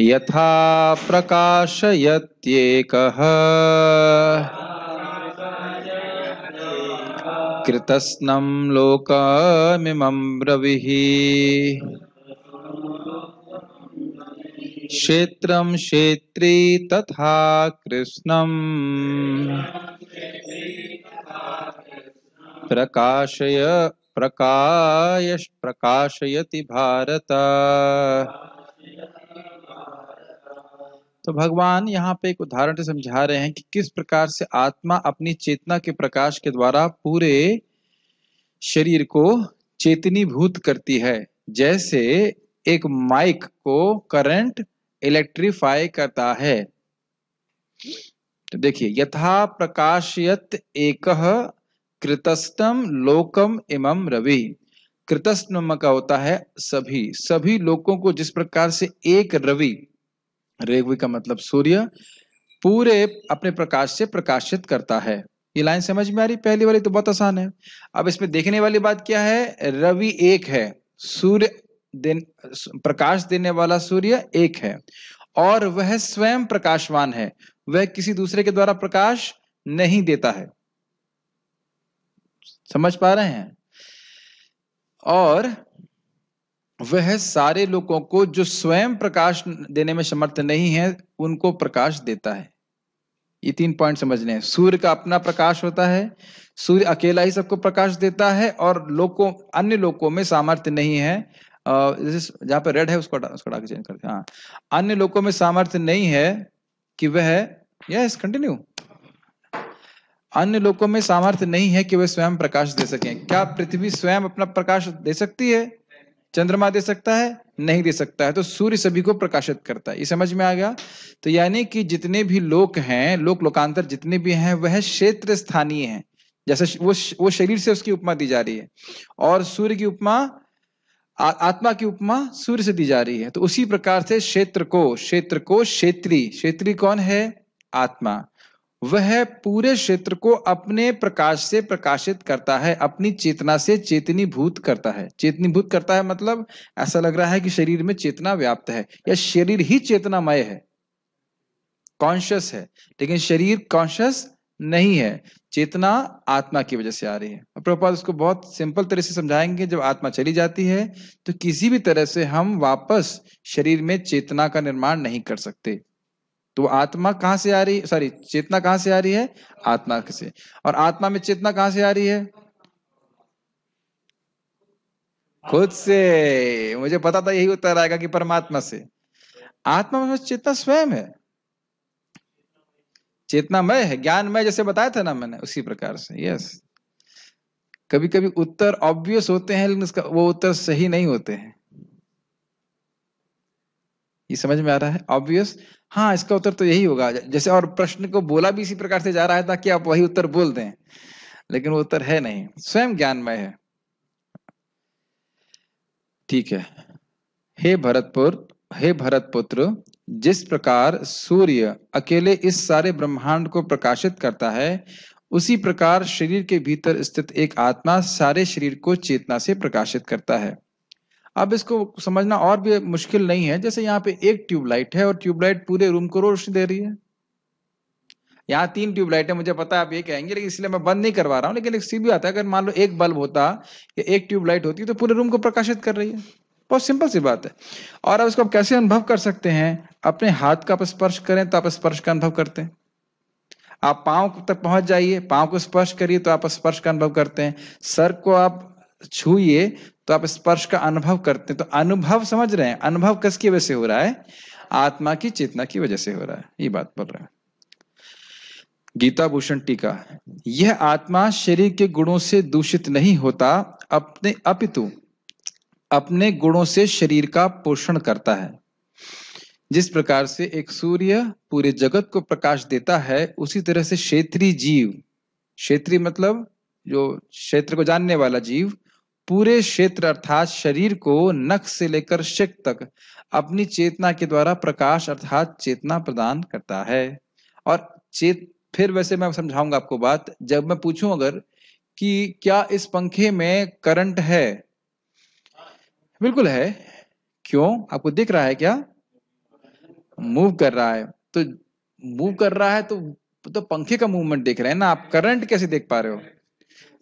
यथा प्रकाशयत्येकः कृतस्नं लोकमिमं ब्रविः क्षेत्रं क्षेत्री तथा कृष्णम् प्रकाशय प्रकाश प्रकाशयति भारत तो भगवान यहाँ पे एक उदाहरण से समझा रहे हैं कि किस प्रकार से आत्मा अपनी चेतना के प्रकाश के द्वारा पूरे शरीर को चेतनी भूत करती है जैसे एक माइक को करंट इलेक्ट्रीफाई करता है तो देखिए यथा प्रकाशयत एक कृतस्तम लोकम इमम रवि कृतस्तम का होता है सभी सभी लोगों को जिस प्रकार से एक रवि रेगवी का मतलब सूर्य पूरे अपने प्रकाश से प्रकाशित करता है ये लाइन समझ में आ रही पहली वाली तो बहुत आसान है अब इसमें देखने वाली बात क्या है रवि एक है सूर्य दिन प्रकाश देने वाला सूर्य एक है और वह स्वयं प्रकाशवान है वह किसी दूसरे के द्वारा प्रकाश नहीं देता है समझ पा रहे हैं और वह सारे लोगों को जो स्वयं प्रकाश देने में समर्थ नहीं है उनको प्रकाश देता है ये तीन पॉइंट समझने हैं सूर्य का अपना प्रकाश होता है सूर्य अकेला ही सबको प्रकाश देता है और लोगों अन्य लोगों में सामर्थ्य नहीं है जहां पर रेड है उसको उसको डाके चेंज करते हाँ अन्य लोगों में सामर्थ्य नहीं है कि वह यस कंटिन्यू अन्य लोगों में सामर्थ्य नहीं है कि वह स्वयं प्रकाश दे सके क्या पृथ्वी स्वयं अपना प्रकाश दे सकती है चंद्रमा दे सकता है नहीं दे सकता है तो सूर्य सभी को प्रकाशित करता है ये समझ में आ गया तो यानी कि जितने भी लोक हैं लोक लोकांतर जितने भी हैं वह क्षेत्र स्थानीय है जैसे वो वो शरीर से उसकी उपमा दी जा रही है और सूर्य की उपमा आ, आत्मा की उपमा सूर्य से दी जा रही है तो उसी प्रकार से क्षेत्र को क्षेत्र को क्षेत्री क्षेत्री कौन है आत्मा वह पूरे क्षेत्र को अपने प्रकाश से प्रकाशित करता है अपनी चेतना से चेतनी भूत करता है चेतनी भूत करता है मतलब ऐसा लग रहा है कि शरीर में चेतना व्याप्त है या शरीर ही चेतनामय है कॉन्शियस है लेकिन शरीर कॉन्शियस नहीं है चेतना आत्मा की वजह से आ रही है प्रभुपाद उसको बहुत सिंपल तरह से समझाएंगे जब आत्मा चली जाती है तो किसी भी तरह से हम वापस शरीर में चेतना का निर्माण नहीं कर सकते तो आत्मा कहां से आ रही सॉरी चेतना कहां से आ रही है आत्मा से और आत्मा में चेतना कहां से आ रही है खुद से मुझे पता था यही उत्तर आएगा कि परमात्मा से आत्मा में चेतना स्वयं है चेतनामय है ज्ञानमय जैसे बताया था ना मैंने उसी प्रकार से यस कभी कभी उत्तर ऑब्वियस होते हैं लेकिन उसका वो उत्तर सही नहीं होते हैं ये समझ में आ रहा है ऑब्वियस हाँ इसका उत्तर तो यही होगा जैसे और प्रश्न को बोला भी इसी प्रकार से जा रहा है ताकि आप वही उत्तर बोल दें लेकिन वो उत्तर है नहीं स्वयं ज्ञानमय है ठीक है हे भरतपुर हे भरतपुत्र जिस प्रकार सूर्य अकेले इस सारे ब्रह्मांड को प्रकाशित करता है उसी प्रकार शरीर के भीतर स्थित एक आत्मा सारे शरीर को चेतना से प्रकाशित करता है अब इसको समझना और भी मुश्किल नहीं है जैसे यहाँ पे एक ट्यूबलाइट है और ट्यूबलाइट पूरे रूम को रोशनी दे रही है यहाँ तीन ट्यूबलाइट है मुझे पता है आप ये कहेंगे लेकिन इसलिए मैं बंद नहीं करवा रहा हूँ लेकिन एक सी भी आता है अगर मान लो एक बल्ब होता या एक ट्यूबलाइट होती तो पूरे रूम को प्रकाशित कर रही है बहुत सिंपल सी बात है और अब इसको आप कैसे अनुभव कर सकते हैं अपने हाथ का आप स्पर्श करें तो आप स्पर्श का अनुभव करते हैं आप पाँव तक पहुंच जाइए पाँव को स्पर्श करिए तो आप स्पर्श का अनुभव करते हैं सर को आप छूए तो आप स्पर्श का अनुभव करते हैं तो अनुभव समझ रहे हैं अनुभव किसकी वजह से हो रहा है आत्मा की चेतना की वजह से हो रहा है ये बात बोल रहे हैं गीता भूषण टीका यह आत्मा शरीर के गुणों से दूषित नहीं होता अपने अपितु अपने गुणों से शरीर का पोषण करता है जिस प्रकार से एक सूर्य पूरे जगत को प्रकाश देता है उसी तरह से क्षेत्रीय जीव क्षेत्रीय मतलब जो क्षेत्र को जानने वाला जीव पूरे क्षेत्र अर्थात शरीर को नख से लेकर शिक तक अपनी चेतना के द्वारा प्रकाश अर्थात चेतना प्रदान करता है और चेत फिर वैसे मैं समझाऊंगा आपको बात जब मैं पूछूं अगर कि क्या इस पंखे में करंट है बिल्कुल है क्यों आपको दिख रहा है क्या मूव कर रहा है तो मूव कर रहा है तो तो पंखे का मूवमेंट देख रहे हैं ना आप करंट कैसे देख पा रहे हो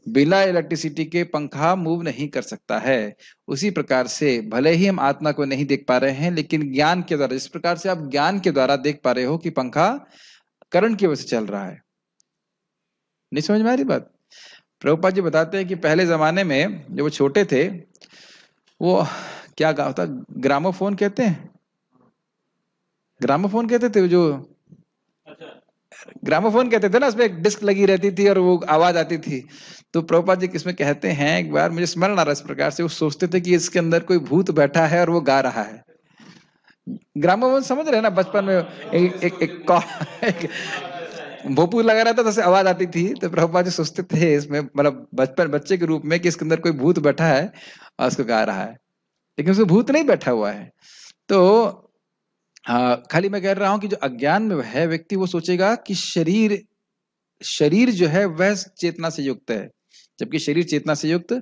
बिना इलेक्ट्रिसिटी के पंखा मूव नहीं कर सकता है उसी प्रकार से भले ही हम आत्मा को नहीं देख पा रहे हैं लेकिन ज्ञान के द्वारा इस प्रकार से आप ज्ञान के द्वारा देख पा रहे हो कि पंखा करंट की वजह से चल रहा है नहीं समझ में आ रही बात प्रभुपा जी बताते हैं कि पहले जमाने में जब वो छोटे थे वो क्या होता ग्रामोफोन कहते हैं ग्रामोफोन कहते थे जो ग्रामोफोन कहते थे ना उसमें एक डिस्क लगी रहती थी और वो आवाज आती थी तो प्रभुपाद जी किसमें कहते हैं एक बार मुझे स्मरण आ रहा है इस प्रकार से वो सोचते थे कि इसके अंदर कोई भूत बैठा है और वो गा रहा है ग्रामोफोन समझ रहे ना बचपन में एक एक, एक, एक भोपू लगा रहता था तो आवाज आती थी तो प्रभुपा जी सोचते थे इसमें मतलब बचपन बच्चे के रूप में कि इसके अंदर कोई भूत बैठा है और उसको गा रहा है लेकिन उसमें भूत नहीं बैठा हुआ है तो आ, हाँ, खाली मैं कह रहा हूं कि जो अज्ञान में है व्यक्ति वो सोचेगा कि शरीर शरीर जो है वह चेतना से युक्त है जबकि शरीर चेतना से युक्त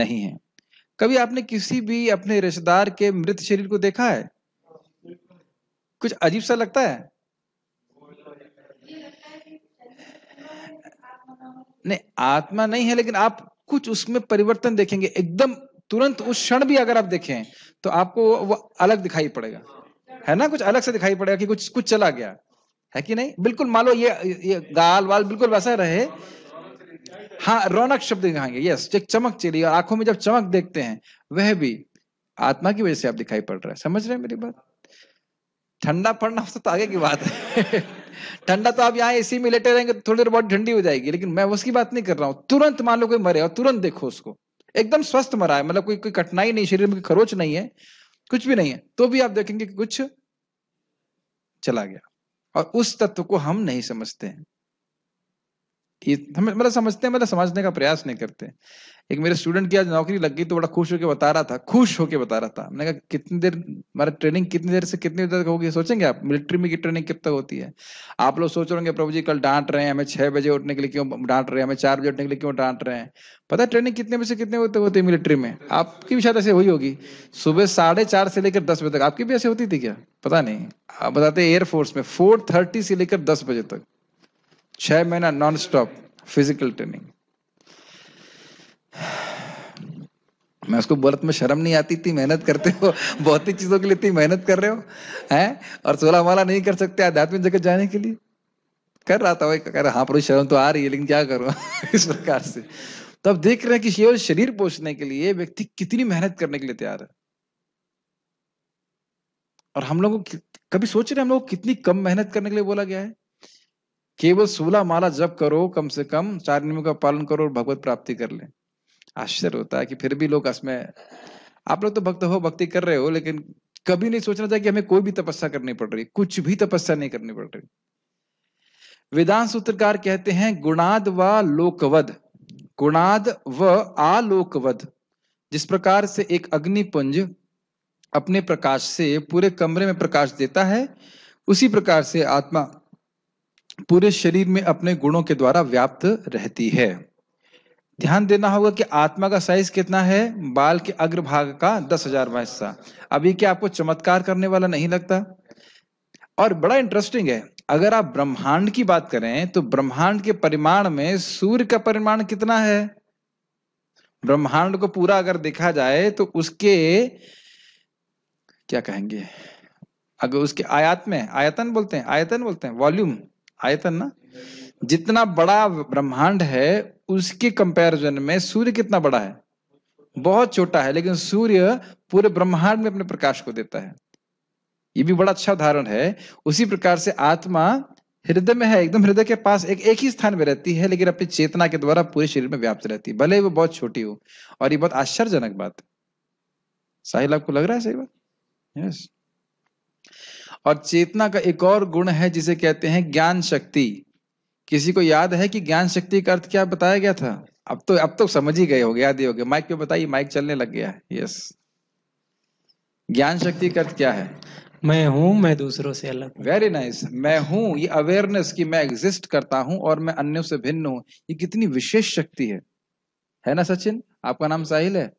नहीं है कभी आपने किसी भी अपने रिश्तेदार के मृत शरीर को देखा है कुछ अजीब सा लगता है नहीं आत्मा नहीं है लेकिन आप कुछ उसमें परिवर्तन देखेंगे एकदम तुरंत उस क्षण भी अगर आप देखें तो आपको वो अलग दिखाई पड़ेगा है ना कुछ अलग से दिखाई पड़ेगा कि कुछ कुछ चला गया है कि नहीं बिल्कुल मान लो ये ये गाल वाल बिल्कुल वैसा रहे हाँ रौनक शब्द दिखाएंगे यस एक चमक चली और आंखों में जब चमक देखते हैं वह भी आत्मा की वजह से आप दिखाई पड़ रहा है समझ रहे हैं मेरी बात ठंडा पड़ना तो आगे की बात है ठंडा तो आप यहाँ इसी में लेटे रहेंगे तो थोड़ी देर बहुत ठंडी हो जाएगी लेकिन मैं उसकी बात नहीं कर रहा हूँ तुरंत मान लो कोई मरे और तुरंत देखो उसको एकदम स्वस्थ मरा है मतलब कोई कोई कठिनाई नहीं शरीर में कोई खरोच नहीं है कुछ भी नहीं है तो भी आप देखेंगे कि कुछ चला गया और उस तत्व को हम नहीं समझते हैं मतलब समझते हैं मतलब समझने का प्रयास नहीं करते एक मेरे स्टूडेंट की आज नौकरी लग गई तो बड़ा खुश होकर बता रहा था खुश होकर बता रहा था मैंने कहा कितनी देर हमारा ट्रेनिंग कितनी देर से कितनी देर तक होगी सोचेंगे आप मिलिट्री में की ट्रेनिंग कब तक होती है आप लोग सोच रहे प्रभु जी कल डांट रहे हैं हमें छह बजे उठने के लिए क्यों डांट रहे हैं हमें चार बजे उठने के लिए क्यों डांट रहे हैं पता है ट्रेनिंग कितने बजे से कितने बजे तक होती है मिलिट्री में आपकी भी शायद ऐसे हुई होगी सुबह साढ़े चार से लेकर दस बजे तक आपकी भी ऐसे होती थी क्या पता नहीं आप बताते एयरफोर्स में फोर थर्टी से लेकर दस बजे तक छह महीना नॉन स्टॉप फिजिकल ट्रेनिंग मैं उसको बोलत में शर्म नहीं आती इतनी मेहनत करते हो बहुत ही चीजों के लिए इतनी मेहनत कर रहे हो हैं और सोलह माला नहीं कर सकते आध्यात्मिक जगह जाने के लिए कर रहा था वही कह रहा हाँ पर शर्म तो आ रही है लेकिन क्या करो इस प्रकार से तो अब देख रहे हैं कि केवल शरीर पोषने के लिए व्यक्ति कितनी मेहनत करने के लिए तैयार है और हम लोगों कभी सोच रहे हैं हम लोग कितनी कम मेहनत करने के लिए बोला गया है केवल सोलह माला जप करो कम से कम चार नियमों का पालन करो और भगवत प्राप्ति कर ले आश्चर्य होता है कि फिर भी लोग इसमें आप लोग तो भक्त हो भक्ति कर रहे हो लेकिन कभी नहीं सोचना चाहिए कि हमें कोई भी तपस्या करनी पड़ रही कुछ भी तपस्या नहीं करनी पड़ रही वेदांत सूत्रकार कहते हैं गुणाद व लोकवध गुणाद व आलोकवध जिस प्रकार से एक अग्निपुंज अपने प्रकाश से पूरे कमरे में प्रकाश देता है उसी प्रकार से आत्मा पूरे शरीर में अपने गुणों के द्वारा व्याप्त रहती है ध्यान देना होगा कि आत्मा का साइज कितना है बाल के अग्रभाग का दस हजार हिस्सा अभी क्या आपको चमत्कार करने वाला नहीं लगता और बड़ा इंटरेस्टिंग है अगर आप ब्रह्मांड की बात करें तो ब्रह्मांड के परिमाण में सूर्य का परिमाण कितना है ब्रह्मांड को पूरा अगर देखा जाए तो उसके क्या कहेंगे अगर उसके आयात में आयतन बोलते हैं आयतन बोलते हैं वॉल्यूम आयतन ना जितना बड़ा ब्रह्मांड है उसके कंपैरिजन में सूर्य कितना बड़ा है बहुत छोटा है लेकिन सूर्य पूरे ब्रह्मांड में अपने प्रकाश को देता है ये भी बड़ा अच्छा उदाहरण है उसी प्रकार से आत्मा हृदय में है एकदम हृदय के पास एक एक ही स्थान में रहती है लेकिन अपनी चेतना के द्वारा पूरे शरीर में व्याप्त रहती है भले ही वो बहुत छोटी हो और ये बहुत आश्चर्यजनक बात है साहिल आपको लग रहा है सही बात यस और चेतना का एक और गुण है जिसे कहते हैं ज्ञान शक्ति किसी को याद है कि ज्ञान शक्ति का अर्थ क्या बताया गया था अब तो अब तो समझ ही गए हो गया हो गया माइक पे बताइए माइक चलने लग गया है यस ज्ञान शक्ति का अर्थ क्या है मैं हूं मैं दूसरों से अलग वेरी नाइस nice. मैं हूं ये अवेयरनेस कि मैं एग्जिस्ट करता हूं और मैं अन्यों से भिन्न हूं ये कितनी विशेष शक्ति है है ना सचिन आपका नाम साहिल है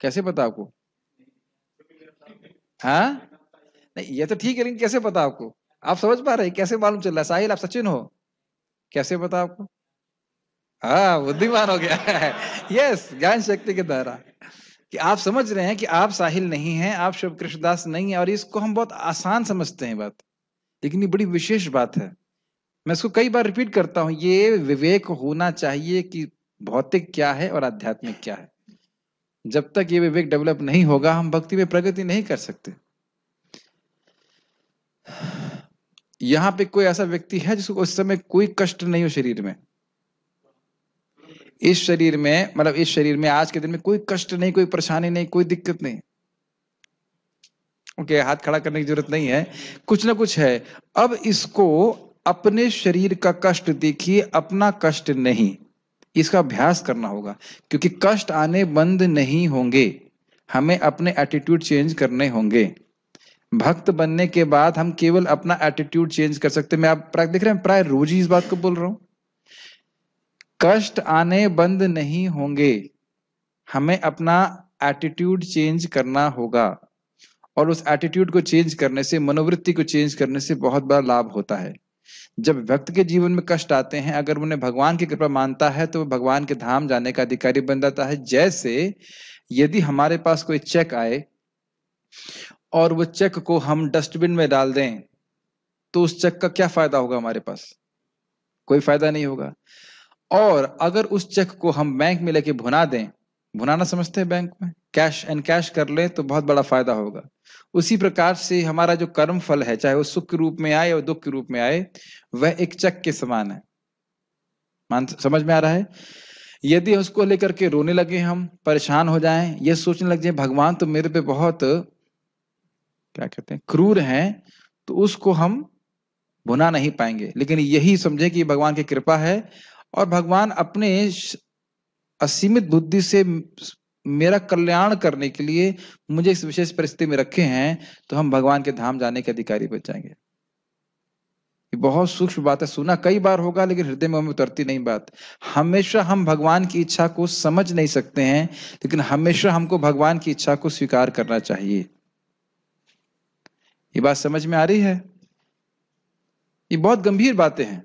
कैसे पता आपको हाँ नहीं ये तो ठीक है लेकिन कैसे पता आपको आप समझ पा रहे कैसे मालूम चल रहा है साहिल आप सचिन हो कैसे पता आपको हाँ बुद्धिमान हो गया यस ज्ञान शक्ति के द्वारा कि आप समझ रहे हैं कि आप साहिल नहीं हैं आप शिव कृष्णदास नहीं हैं और इसको हम बहुत आसान समझते हैं बात लेकिन ये बड़ी विशेष बात है मैं इसको कई बार रिपीट करता हूं ये विवेक होना चाहिए कि भौतिक क्या है और आध्यात्मिक क्या है जब तक ये विवेक डेवलप नहीं होगा हम भक्ति में प्रगति नहीं कर सकते यहां पे कोई ऐसा व्यक्ति है जिसको उस समय कोई कष्ट नहीं हो शरीर में इस शरीर में मतलब इस शरीर में आज के दिन में कोई कष्ट नहीं कोई परेशानी नहीं कोई दिक्कत नहीं ओके okay, हाथ खड़ा करने की जरूरत नहीं है कुछ ना कुछ है अब इसको अपने शरीर का कष्ट देखिए अपना कष्ट नहीं इसका अभ्यास करना होगा क्योंकि कष्ट आने बंद नहीं होंगे हमें अपने एटीट्यूड चेंज करने होंगे भक्त बनने के बाद हम केवल अपना एटीट्यूड चेंज कर सकते मैं आप प्राय देख रहे हैं प्राय रोज ही इस बात को बोल रहा हूं कष्ट आने बंद नहीं होंगे हमें अपना एटीट्यूड चेंज करना होगा और उस एटीट्यूड को चेंज करने से मनोवृत्ति को चेंज करने से बहुत बड़ा लाभ होता है जब व्यक्त के जीवन में कष्ट आते हैं अगर उन्हें भगवान की कृपा मानता है तो वह भगवान के धाम जाने का अधिकारी बन जाता है जैसे यदि हमारे पास कोई चेक आए और वो चेक को हम डस्टबिन में डाल दें तो उस चेक का क्या फायदा होगा हमारे पास कोई फायदा नहीं होगा और अगर उस चेक को हम बैंक में लेके भुना दें भुनाना समझते हैं बैंक में कैश एंड कैश कर ले तो बहुत बड़ा फायदा होगा उसी प्रकार से हमारा जो कर्म फल है चाहे वो सुख के रूप में आए और दुख के रूप में आए वह एक चेक के समान है मान समझ में आ रहा है यदि उसको लेकर के रोने लगे हम परेशान हो जाएं ये सोचने लग जाए भगवान तो मेरे पे बहुत क्या कहते हैं क्रूर हैं तो उसको हम भुना नहीं पाएंगे लेकिन यही समझे कि भगवान की कृपा है और भगवान अपने असीमित बुद्धि से मेरा कल्याण करने के लिए मुझे इस विशेष परिस्थिति में रखे हैं तो हम भगवान के धाम जाने के अधिकारी बच जाएंगे ये बहुत सूक्ष्म बात है सुना कई बार होगा लेकिन हृदय में हमें उतरती नहीं बात हमेशा हम भगवान की इच्छा को समझ नहीं सकते हैं लेकिन हमेशा हमको भगवान की इच्छा को स्वीकार करना चाहिए ये बात समझ में आ रही है ये बहुत गंभीर बातें हैं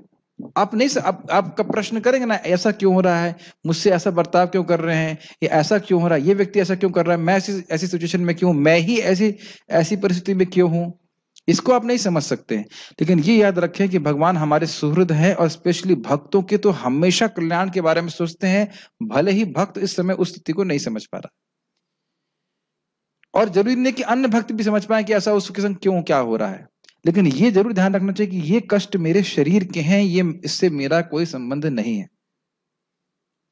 आप नहीं आप आपका प्रश्न करेंगे ना ऐसा क्यों हो रहा है मुझसे ऐसा बर्ताव क्यों कर रहे हैं ये ऐसा क्यों हो रहा है ये व्यक्ति ऐसा क्यों कर रहा है मैं ऐसी ऐसी सिचुएशन में क्यों मैं ही ऐसी ऐसी परिस्थिति में क्यों हूं इसको आप नहीं समझ सकते लेकिन ये याद रखें कि भगवान हमारे सुहृद हैं और स्पेशली भक्तों के तो हमेशा कल्याण के बारे में सोचते हैं भले ही भक्त इस समय उस स्थिति को नहीं समझ पा रहा और जरूरी नहीं कि अन्य भक्त भी समझ पाए कि ऐसा उसके संग क्यों क्या हो रहा है लेकिन ये जरूर ध्यान रखना चाहिए कि ये कष्ट मेरे शरीर के हैं ये इससे मेरा कोई संबंध नहीं है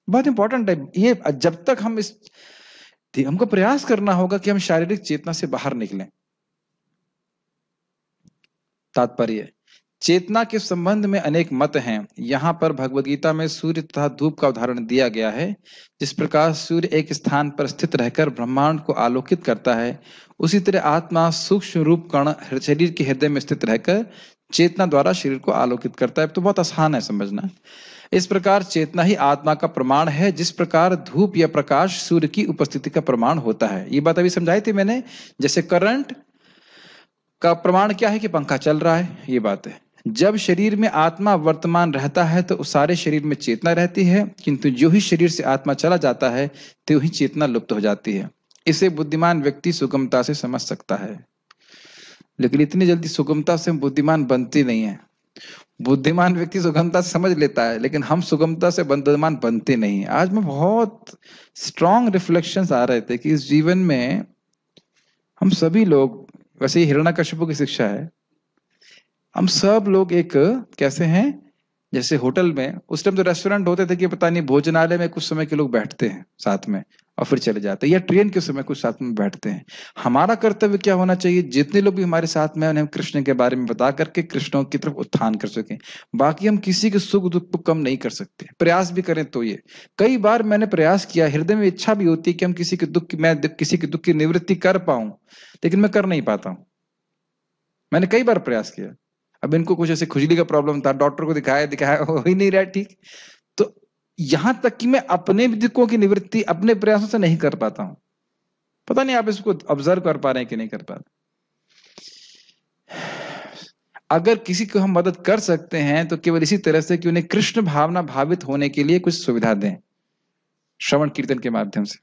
बहुत इंपॉर्टेंट है ये जब तक हम इस हमको प्रयास करना होगा कि हम शारीरिक चेतना से बाहर निकलें तात्पर्य चेतना के संबंध में अनेक मत हैं यहाँ पर भगवदगीता में सूर्य तथा धूप का उदाहरण दिया गया है जिस प्रकार सूर्य एक स्थान पर स्थित रहकर ब्रह्मांड को आलोकित करता है उसी तरह आत्मा सूक्ष्म रूप कण शरीर के हृदय में स्थित रहकर चेतना द्वारा शरीर को आलोकित करता है तो बहुत आसान है समझना इस प्रकार चेतना ही आत्मा का प्रमाण है जिस प्रकार धूप या प्रकाश सूर्य की उपस्थिति का प्रमाण होता है ये बात अभी समझाई थी मैंने जैसे करंट का प्रमाण क्या है कि पंखा चल रहा है ये बात है जब शरीर में आत्मा वर्तमान रहता है तो सारे शरीर में चेतना रहती है किंतु जो ही शरीर से आत्मा चला जाता है तो ही चेतना लुप्त हो जाती है इसे बुद्धिमान व्यक्ति सुगमता से समझ सकता है लेकिन इतनी जल्दी सुगमता से बुद्धिमान बनती नहीं है बुद्धिमान व्यक्ति सुगमता से समझ लेता है लेकिन हम सुगमता से बुद्धिमान बनते नहीं है आज मैं बहुत स्ट्रॉन्ग रिफ्लेक्शन आ रहे थे कि इस जीवन में हम सभी लोग वैसे ही हिरणा की शिक्षा है हम सब लोग एक कैसे हैं जैसे होटल में उस टाइम तो रेस्टोरेंट होते थे कि पता नहीं भोजनालय में कुछ समय के लोग बैठते हैं साथ में और फिर चले जाते हैं या ट्रेन के समय कुछ साथ में बैठते हैं हमारा कर्तव्य क्या होना चाहिए जितने लोग भी हमारे साथ में उन्हें कृष्ण के बारे में बता करके कृष्ण की तरफ उत्थान कर सके बाकी हम किसी के सुख दुख को कम नहीं कर सकते प्रयास भी करें तो ये कई बार मैंने प्रयास किया हृदय में इच्छा भी होती है कि हम किसी के दुख की मैं किसी के दुख की निवृत्ति कर पाऊं लेकिन मैं कर नहीं पाता हूं मैंने कई बार प्रयास किया अब इनको कुछ ऐसे खुजली का प्रॉब्लम था डॉक्टर को दिखाया दिखाया हो ही नहीं रहा ठीक तो यहां तक कि मैं अपने दिक्कों की निवृत्ति अपने प्रयासों से नहीं कर पाता हूं पता नहीं आप इसको ऑब्जर्व कर पा रहे हैं कि नहीं कर पा रहे अगर किसी को हम मदद कर सकते हैं तो केवल इसी तरह से कि उन्हें कृष्ण भावना भावित होने के लिए कुछ सुविधा दें श्रवण कीर्तन के माध्यम से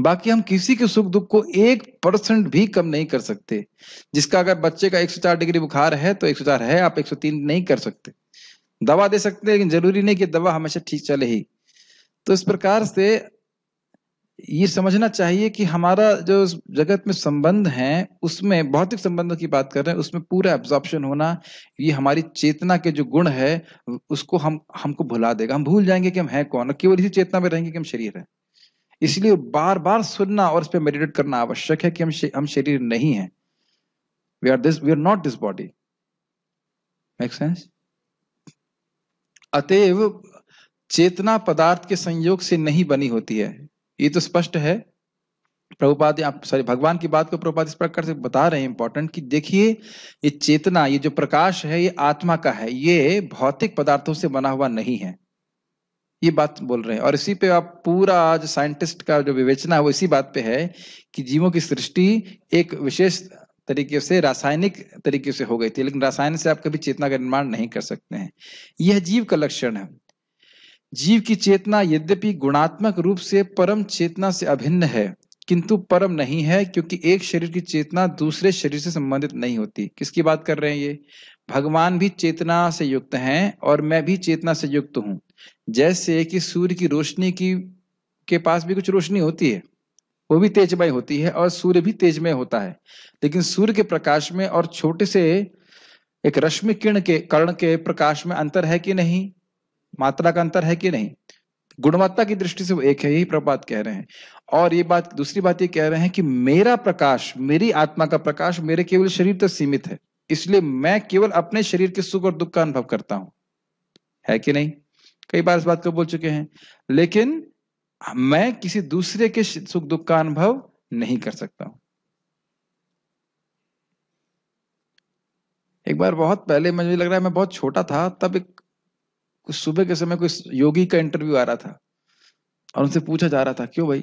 बाकी हम किसी के सुख दुख को एक परसेंट भी कम नहीं कर सकते जिसका अगर बच्चे का 104 डिग्री बुखार है तो 104 है आप 103 नहीं कर सकते दवा दे सकते हैं लेकिन जरूरी नहीं कि दवा हमेशा ठीक चले ही तो इस प्रकार से ये समझना चाहिए कि हमारा जो जगत में संबंध है उसमें भौतिक संबंधों की बात कर रहे हैं उसमें पूरा एब्जॉर्प्शन होना ये हमारी चेतना के जो गुण है उसको हम हमको भुला देगा हम भूल जाएंगे कि हम हैं कौन केवल इसी चेतना में रहेंगे कि हम शरीर है इसलिए बार बार सुनना और इस पर मेडिटेट करना आवश्यक है कि हम हम शरीर नहीं है we are this we are not this body make sense अतएव चेतना पदार्थ के संयोग से नहीं बनी होती है ये तो स्पष्ट है प्रभुपाद आप सॉरी भगवान की बात को प्रभुपाद इस प्रकार से बता रहे हैं इंपॉर्टेंट कि देखिए ये चेतना ये जो प्रकाश है ये आत्मा का है ये भौतिक पदार्थों से बना हुआ नहीं है ये बात बोल रहे हैं और इसी पे आप पूरा आज साइंटिस्ट का जो विवेचना है वो इसी बात पे है कि जीवों की सृष्टि एक विशेष तरीके से रासायनिक तरीके से हो गई थी लेकिन रासायन से आप कभी चेतना का निर्माण नहीं कर सकते हैं यह जीव का लक्षण है जीव की चेतना यद्यपि गुणात्मक रूप से परम चेतना से अभिन्न है किंतु परम नहीं है क्योंकि एक शरीर की चेतना दूसरे शरीर से संबंधित नहीं होती किसकी बात कर रहे हैं ये भगवान भी चेतना से युक्त हैं और मैं भी चेतना से युक्त हूँ जैसे कि सूर्य की रोशनी की के पास भी कुछ रोशनी होती है वो भी तेजमय होती है और सूर्य भी तेजमय होता है लेकिन सूर्य के प्रकाश में और छोटे से एक रश्मि किरण के कर्ण के प्रकाश में अंतर है कि नहीं मात्रा का अंतर है कि नहीं गुणवत्ता की दृष्टि से वो एक है यही प्रभात कह रहे हैं और ये बात दूसरी बात ये कह रहे हैं कि मेरा प्रकाश मेरी आत्मा का प्रकाश मेरे केवल शरीर तक सीमित है इसलिए मैं केवल अपने शरीर के सुख और दुख का अनुभव करता हूं है कि नहीं कई बार इस बात को बोल चुके हैं लेकिन मैं किसी दूसरे के सुख दुख का अनुभव नहीं कर सकता हूं एक बार बहुत पहले मुझे लग रहा है मैं बहुत छोटा था तब एक सुबह के समय कोई योगी का इंटरव्यू आ रहा था और उनसे पूछा जा रहा था क्यों भाई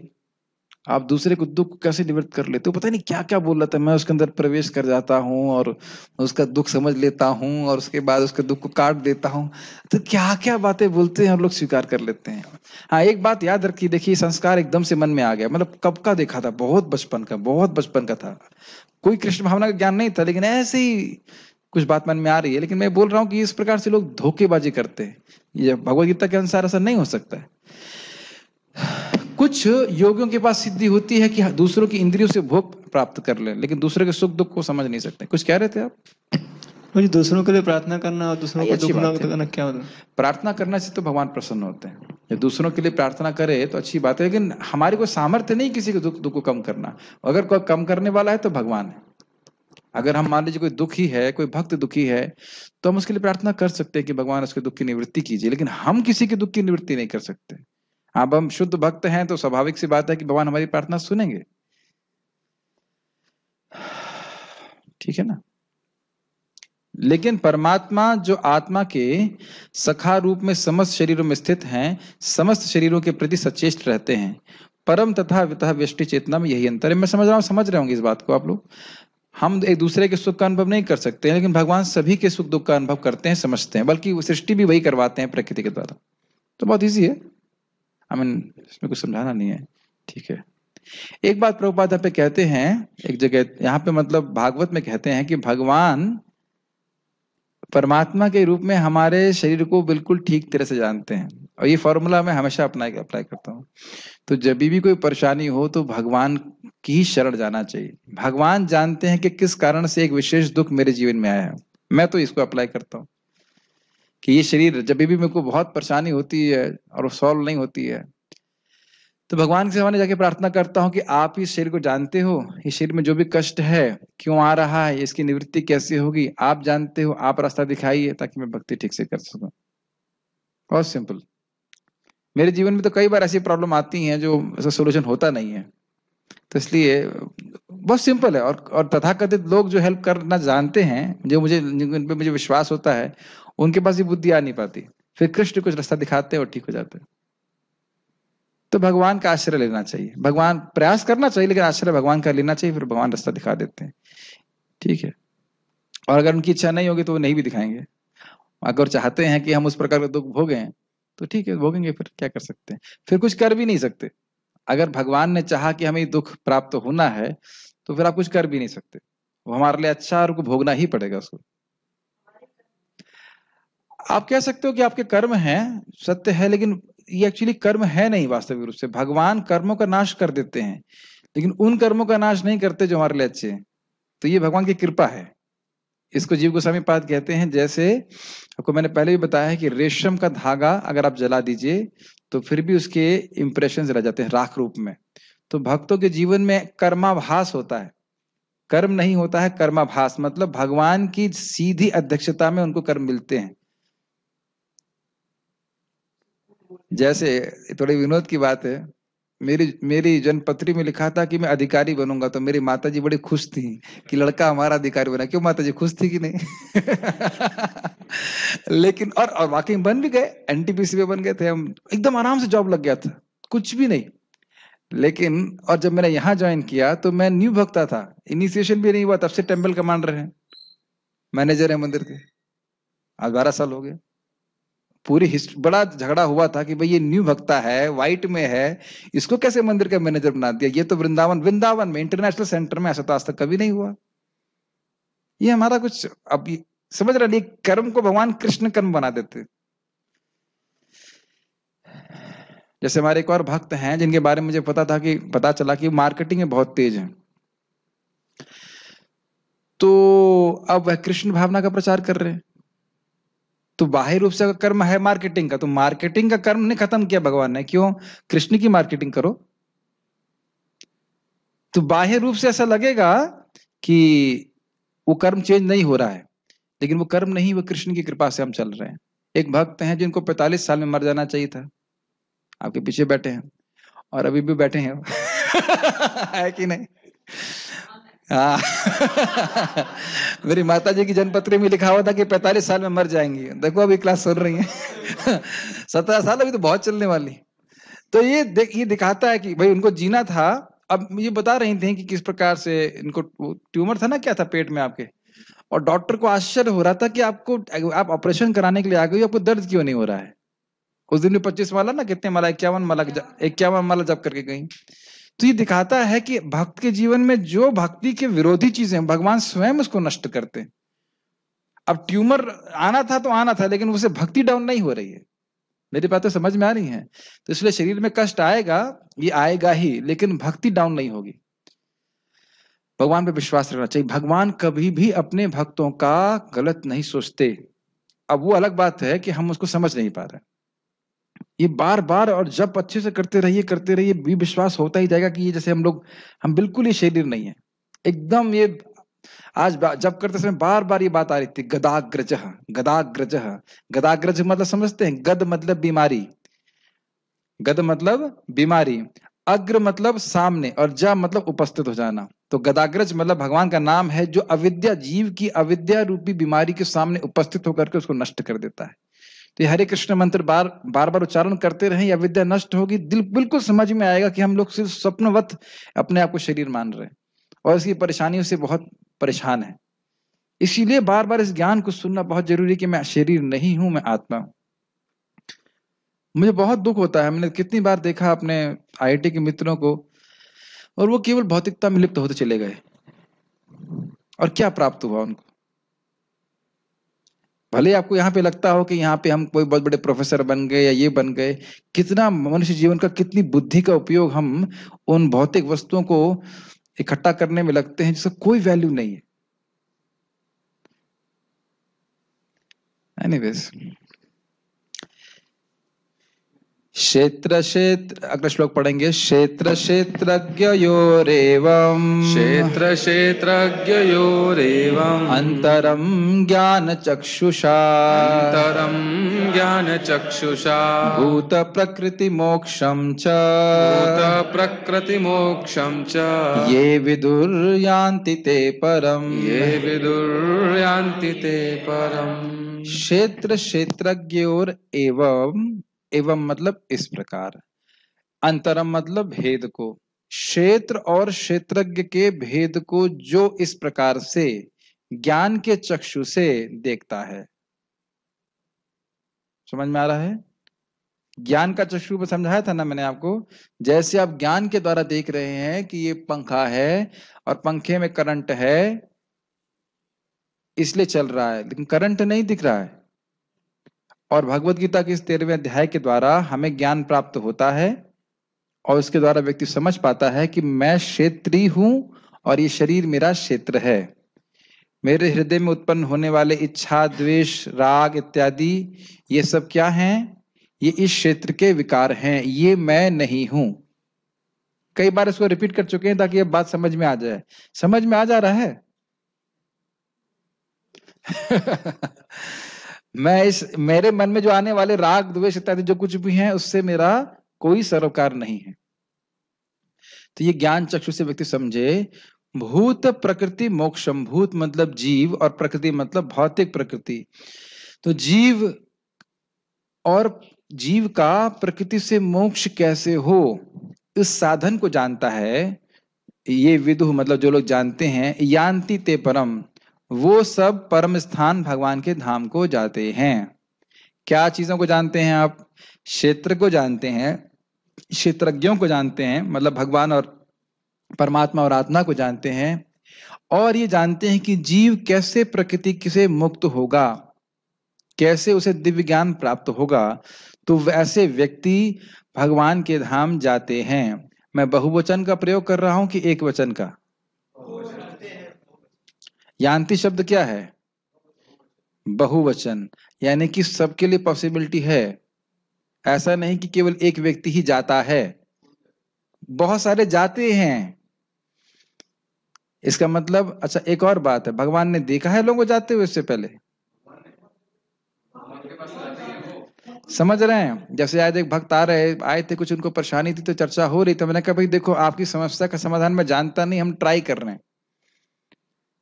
आप दूसरे को दुख कैसे निवृत्त कर लेते हो पता नहीं क्या क्या बोल रहा था मैं उसके अंदर प्रवेश कर जाता हूँ और उसका दुख समझ लेता हूँ और उसके बाद उसके दुख को काट देता हूँ तो क्या क्या बातें बोलते हैं हम लोग स्वीकार कर लेते हैं हाँ एक बात याद रखिए देखिए संस्कार एकदम से मन में आ गया मतलब कब का देखा था बहुत बचपन का बहुत बचपन का था कोई कृष्ण भावना का ज्ञान नहीं था लेकिन ऐसे ही कुछ बात मन में आ रही है लेकिन मैं बोल रहा हूँ कि इस प्रकार से लोग धोखेबाजी करते हैं ये भगवदगीता के अनुसार ऐसा नहीं हो सकता है कुछ योगियों के पास सिद्धि होती है कि दूसरों की इंद्रियों से भोग प्राप्त कर ले, लेकिन दूसरे के सुख दुख को समझ नहीं सकते कुछ कह रहे थे आप मुझे दूसरों के लिए प्रार्थना करना और दूसरों को दुख ना करना क्या होता प्रार्थना करना से तो भगवान प्रसन्न होते हैं जब दूसरों के लिए प्रार्थना करे तो अच्छी बात है लेकिन हमारे कोई सामर्थ्य नहीं किसी के दुख दुख को कम करना अगर कोई कम करने वाला है तो भगवान है अगर हम मान लीजिए कोई दुखी है कोई भक्त दुखी है तो हम उसके लिए प्रार्थना कर सकते हैं कि भगवान उसके दुख की निवृत्ति कीजिए लेकिन हम किसी के दुख की निवृत्ति नहीं कर सकते अब हम शुद्ध भक्त हैं तो स्वाभाविक सी बात है कि भगवान हमारी प्रार्थना सुनेंगे ठीक है ना लेकिन परमात्मा जो आत्मा के सखा रूप में समस्त शरीरों में स्थित हैं समस्त शरीरों के प्रति सचेष्ट रहते हैं परम तथा वितः व्यष्टि चेतना में यही अंतर है मैं समझ रहा हूँ समझ रहे होंगे इस बात को आप लोग हम एक दूसरे के सुख का अनुभव नहीं कर सकते लेकिन भगवान सभी के सुख दुख का अनुभव करते हैं समझते हैं बल्कि सृष्टि भी वही करवाते हैं प्रकृति के द्वारा तो बहुत ईजी है आई मीन इसमें कुछ समझाना नहीं है ठीक है एक बात प्रभुपाद यहाँ पे कहते हैं एक जगह यहाँ पे मतलब भागवत में कहते हैं कि भगवान परमात्मा के रूप में हमारे शरीर को बिल्कुल ठीक तरह से जानते हैं और ये फॉर्मूला मैं हमेशा अपना अप्लाई करता हूँ तो जब भी कोई परेशानी हो तो भगवान की ही शरण जाना चाहिए भगवान जानते हैं कि किस कारण से एक विशेष दुख मेरे जीवन में आया है मैं तो इसको अप्लाई करता हूँ कि ये शरीर जब भी मेरे को बहुत परेशानी होती है और वो सॉल्व नहीं होती है तो भगवान के सामने जाके प्रार्थना करता हूँ कि आप इस शरीर को जानते हो इस शरीर में जो भी कष्ट है क्यों आ रहा है इसकी निवृत्ति कैसे होगी आप जानते हो आप रास्ता दिखाइए ताकि मैं भक्ति ठीक से कर सकूँ बहुत सिंपल मेरे जीवन में तो कई बार ऐसी प्रॉब्लम आती हैं जो ऐसा सोल्यूशन होता नहीं है तो इसलिए बहुत सिंपल है और और तथाकथित लोग जो हेल्प करना जानते हैं जो मुझे जिन पर मुझे विश्वास होता है उनके पास भी बुद्धि आ नहीं पाती फिर कृष्ण कुछ रास्ता दिखाते हैं और ठीक हो जाते तो भगवान का आश्रय लेना चाहिए भगवान प्रयास करना चाहिए लेकिन आश्रय भगवान का लेना चाहिए फिर भगवान रास्ता दिखा देते हैं ठीक है और अगर उनकी इच्छा नहीं होगी तो वो नहीं भी दिखाएंगे अगर चाहते हैं कि हम उस प्रकार का दुख भोगे तो ठीक है भोगेंगे फिर क्या कर सकते हैं फिर कुछ कर भी नहीं सकते अगर भगवान ने चाहा कि हमें दुख प्राप्त होना है तो फिर आप कुछ कर भी नहीं सकते वो हमारे लिए अच्छा और भोगना ही पड़ेगा उसको आप कह सकते हो कि आपके कर्म हैं सत्य है लेकिन ये एक्चुअली कर्म है नहीं वास्तविक रूप से भगवान कर्मों का नाश कर देते हैं लेकिन उन कर्मों का नाश नहीं करते जो हमारे लिए अच्छे तो ये भगवान की कृपा है इसको जीव गोस्वामी पाद कहते हैं जैसे आपको मैंने पहले भी बताया है कि रेशम का धागा अगर आप जला दीजिए तो फिर भी उसके इंप्रेशन रह जाते हैं राख रूप में तो भक्तों के जीवन में कर्माभास होता है कर्म नहीं होता है कर्माभास मतलब भगवान की सीधी अध्यक्षता में उनको कर्म मिलते हैं जैसे थोड़ी विनोद की बात है मेरी मेरी जनपत्री में लिखा था कि मैं अधिकारी बनूंगा तो मेरी माता जी बड़ी खुश थी कि लड़का हमारा अधिकारी बना क्यों माता जी खुश थी कि नहीं लेकिन और और वाकई बन भी गए एनटीपीसी में बन गए थे हम एकदम आराम से जॉब लग गया था कुछ भी नहीं लेकिन और जब मैंने यहाँ ज्वाइन किया तो मैं न्यू भक्ता था इनिशिएशन भी नहीं हुआ तब से टेम्पल कमांडर है मैनेजर है मंदिर के आज बारह साल हो गए पूरी हिस्ट्री बड़ा झगड़ा हुआ था कि भाई ये न्यू भक्ता है व्हाइट में है इसको कैसे मंदिर का मैनेजर बना दिया ये तो वृंदावन वृंदावन में इंटरनेशनल सेंटर में ऐसा तो आज तक कभी नहीं हुआ ये हमारा कुछ अब समझ रहे कर्म को भगवान कृष्ण कर्म बना देते जैसे हमारे एक और भक्त हैं जिनके बारे में मुझे पता था कि पता चला कि मार्केटिंग में बहुत तेज है तो अब वह कृष्ण भावना का प्रचार कर रहे हैं तो बाह्य रूप से अगर कर्म है मार्केटिंग का तो मार्केटिंग का कर्म नहीं खत्म किया भगवान ने क्यों कृष्ण की मार्केटिंग करो तो बाह्य रूप से ऐसा लगेगा कि वो कर्म चेंज नहीं हो रहा है लेकिन वो कर्म नहीं वो कृष्ण की कृपा से हम चल रहे हैं एक भक्त हैं जिनको 45 साल में मर जाना चाहिए था आपके पीछे बैठे हैं और अभी भी बैठे हैं है कि नहीं हाँ। मेरी माता जी की जनपत्री में लिखा हुआ था कि पैतालीस साल में मर जाएंगी देखो अभी क्लास सुन रही है सत्रह साल अभी तो बहुत चलने वाली तो ये देख ये दिखाता है कि भाई उनको जीना था अब ये बता रही थी कि किस प्रकार से इनको ट्यूमर था ना क्या था पेट में आपके और डॉक्टर को आश्चर्य हो रहा था कि आपको आप ऑपरेशन कराने के लिए आ गए आपको दर्द क्यों नहीं हो रहा है उस दिन में पच्चीस माला ना कितने माला इक्यावन माला इक्यावन माला जब करके गई तो ये दिखाता है कि भक्त के जीवन में जो भक्ति के विरोधी चीजें भगवान स्वयं उसको नष्ट करते हैं अब ट्यूमर आना था तो आना था लेकिन उसे भक्ति डाउन नहीं हो रही है मेरी बातें समझ में आ रही हैं तो इसलिए शरीर में कष्ट आएगा ये आएगा ही लेकिन भक्ति डाउन नहीं होगी भगवान पर विश्वास रखना चाहिए भगवान कभी भी अपने भक्तों का गलत नहीं सोचते अब वो अलग बात है कि हम उसको समझ नहीं पा रहे ये बार-बार और जब अच्छे से करते रहिए, करते रहिए भी विश्वास होता ही जाएगा कि ये जैसे हम लोग हम बिल्कुल ही शरीर नहीं है। एकदम ये आज जब करते समय बार-बार ये बात आ रही थी गदाग्रज गदाग्रज गदाग्रज मतलब समझते हैं गद मतलब बीमारी। गद मतलब बीमारी, अग्र मतलब सामने और ज मतलब उपस्थित हो जाना। तो गदाग्रज मतलब भगवान का नाम है जो अविद्या जीव की अविद्या रूपी बीमारी के सामने उपस्थित होकर के उसको नष्ट कर देता है। तो हरे कृष्ण मंत्र बार बार बार उच्चारण करते रहें या विद्या नष्ट होगी दिल बिल्कुल समझ में आएगा कि हम लोग सिर्फ स्वप्नवत अपने आप को शरीर मान रहे हैं और इसकी परेशानियों से बहुत परेशान है इसीलिए बार बार इस ज्ञान को सुनना बहुत जरूरी कि मैं शरीर नहीं हूं मैं आत्मा हूं मुझे बहुत दुख होता है मैंने कितनी बार देखा अपने आईआईटी के मित्रों को और वो केवल भौतिकता में लिप्त होते चले गए और क्या प्राप्त हुआ उनको भले आपको यहाँ पे लगता हो कि यहाँ पे हम कोई बहुत बड़े प्रोफेसर बन गए या ये बन गए कितना मनुष्य जीवन का कितनी बुद्धि का उपयोग हम उन भौतिक वस्तुओं को इकट्ठा करने में लगते हैं जिसका कोई वैल्यू नहीं है एनीवेज क्षेत्र क्षेत्र अगला श्लोक पढ़ेंगे क्षेत्र क्षेत्रज्ञयोरेवं क्षेत्र क्षेत्रज्ञयोरेवं अंतरम ज्ञान चक्षुषा अंतरं ज्ञान चक्षुषा भूत प्रकृति मोक्षम भूत प्रकृति मोक्षम ये विदुर्यान्ति ते परम ये विदुर्यान्ति ते परम क्षेत्र क्षेत्रज्ञोर एवं एवं मतलब इस प्रकार अंतरम मतलब भेद को क्षेत्र और क्षेत्रज्ञ के भेद को जो इस प्रकार से ज्ञान के चक्षु से देखता है समझ में आ रहा है ज्ञान का चक्षु पर समझाया था ना मैंने आपको जैसे आप ज्ञान के द्वारा देख रहे हैं कि ये पंखा है और पंखे में करंट है इसलिए चल रहा है लेकिन करंट नहीं दिख रहा है और भगवत गीता के इस तेरहवें अध्याय के द्वारा हमें ज्ञान प्राप्त होता है और उसके द्वारा व्यक्ति समझ पाता है कि मैं क्षेत्रीय हूं और ये शरीर मेरा क्षेत्र है मेरे हृदय में उत्पन्न होने वाले इच्छा द्वेष राग इत्यादि ये सब क्या हैं ये इस क्षेत्र के विकार हैं ये मैं नहीं हूं कई बार इसको रिपीट कर चुके हैं ताकि ये बात समझ में आ जाए समझ में आ जा रहा है मैं इस मेरे मन में जो आने वाले राग द्वेष इत्यादि जो कुछ भी है उससे मेरा कोई सरोकार नहीं है तो ये ज्ञान चक्षु से व्यक्ति समझे भूत प्रकृति मोक्षम भूत मतलब जीव और प्रकृति मतलब भौतिक प्रकृति तो जीव और जीव का प्रकृति से मोक्ष कैसे हो इस साधन को जानता है ये विदु मतलब जो लोग जानते हैं यांति ते परम वो सब परम स्थान भगवान के धाम को जाते हैं क्या चीजों को जानते हैं आप क्षेत्र को जानते हैं क्षेत्रज्ञों को जानते हैं मतलब भगवान और परमात्मा और आत्मा को जानते हैं और ये जानते हैं कि जीव कैसे प्रकृति से मुक्त होगा कैसे उसे दिव्य ज्ञान प्राप्त होगा तो वैसे व्यक्ति भगवान के धाम जाते हैं मैं बहुवचन का प्रयोग कर रहा हूं कि एक वचन का यांति शब्द क्या है बहुवचन यानी कि सबके लिए पॉसिबिलिटी है ऐसा नहीं कि केवल एक व्यक्ति ही जाता है बहुत सारे जाते हैं इसका मतलब अच्छा एक और बात है भगवान ने देखा है लोगों को जाते हुए इससे पहले समझ रहे हैं जैसे आज एक भक्त आ रहे आए थे कुछ उनको परेशानी थी तो चर्चा हो रही तो मैंने कहा भाई देखो आपकी समस्या का समाधान मैं जानता नहीं हम ट्राई कर रहे हैं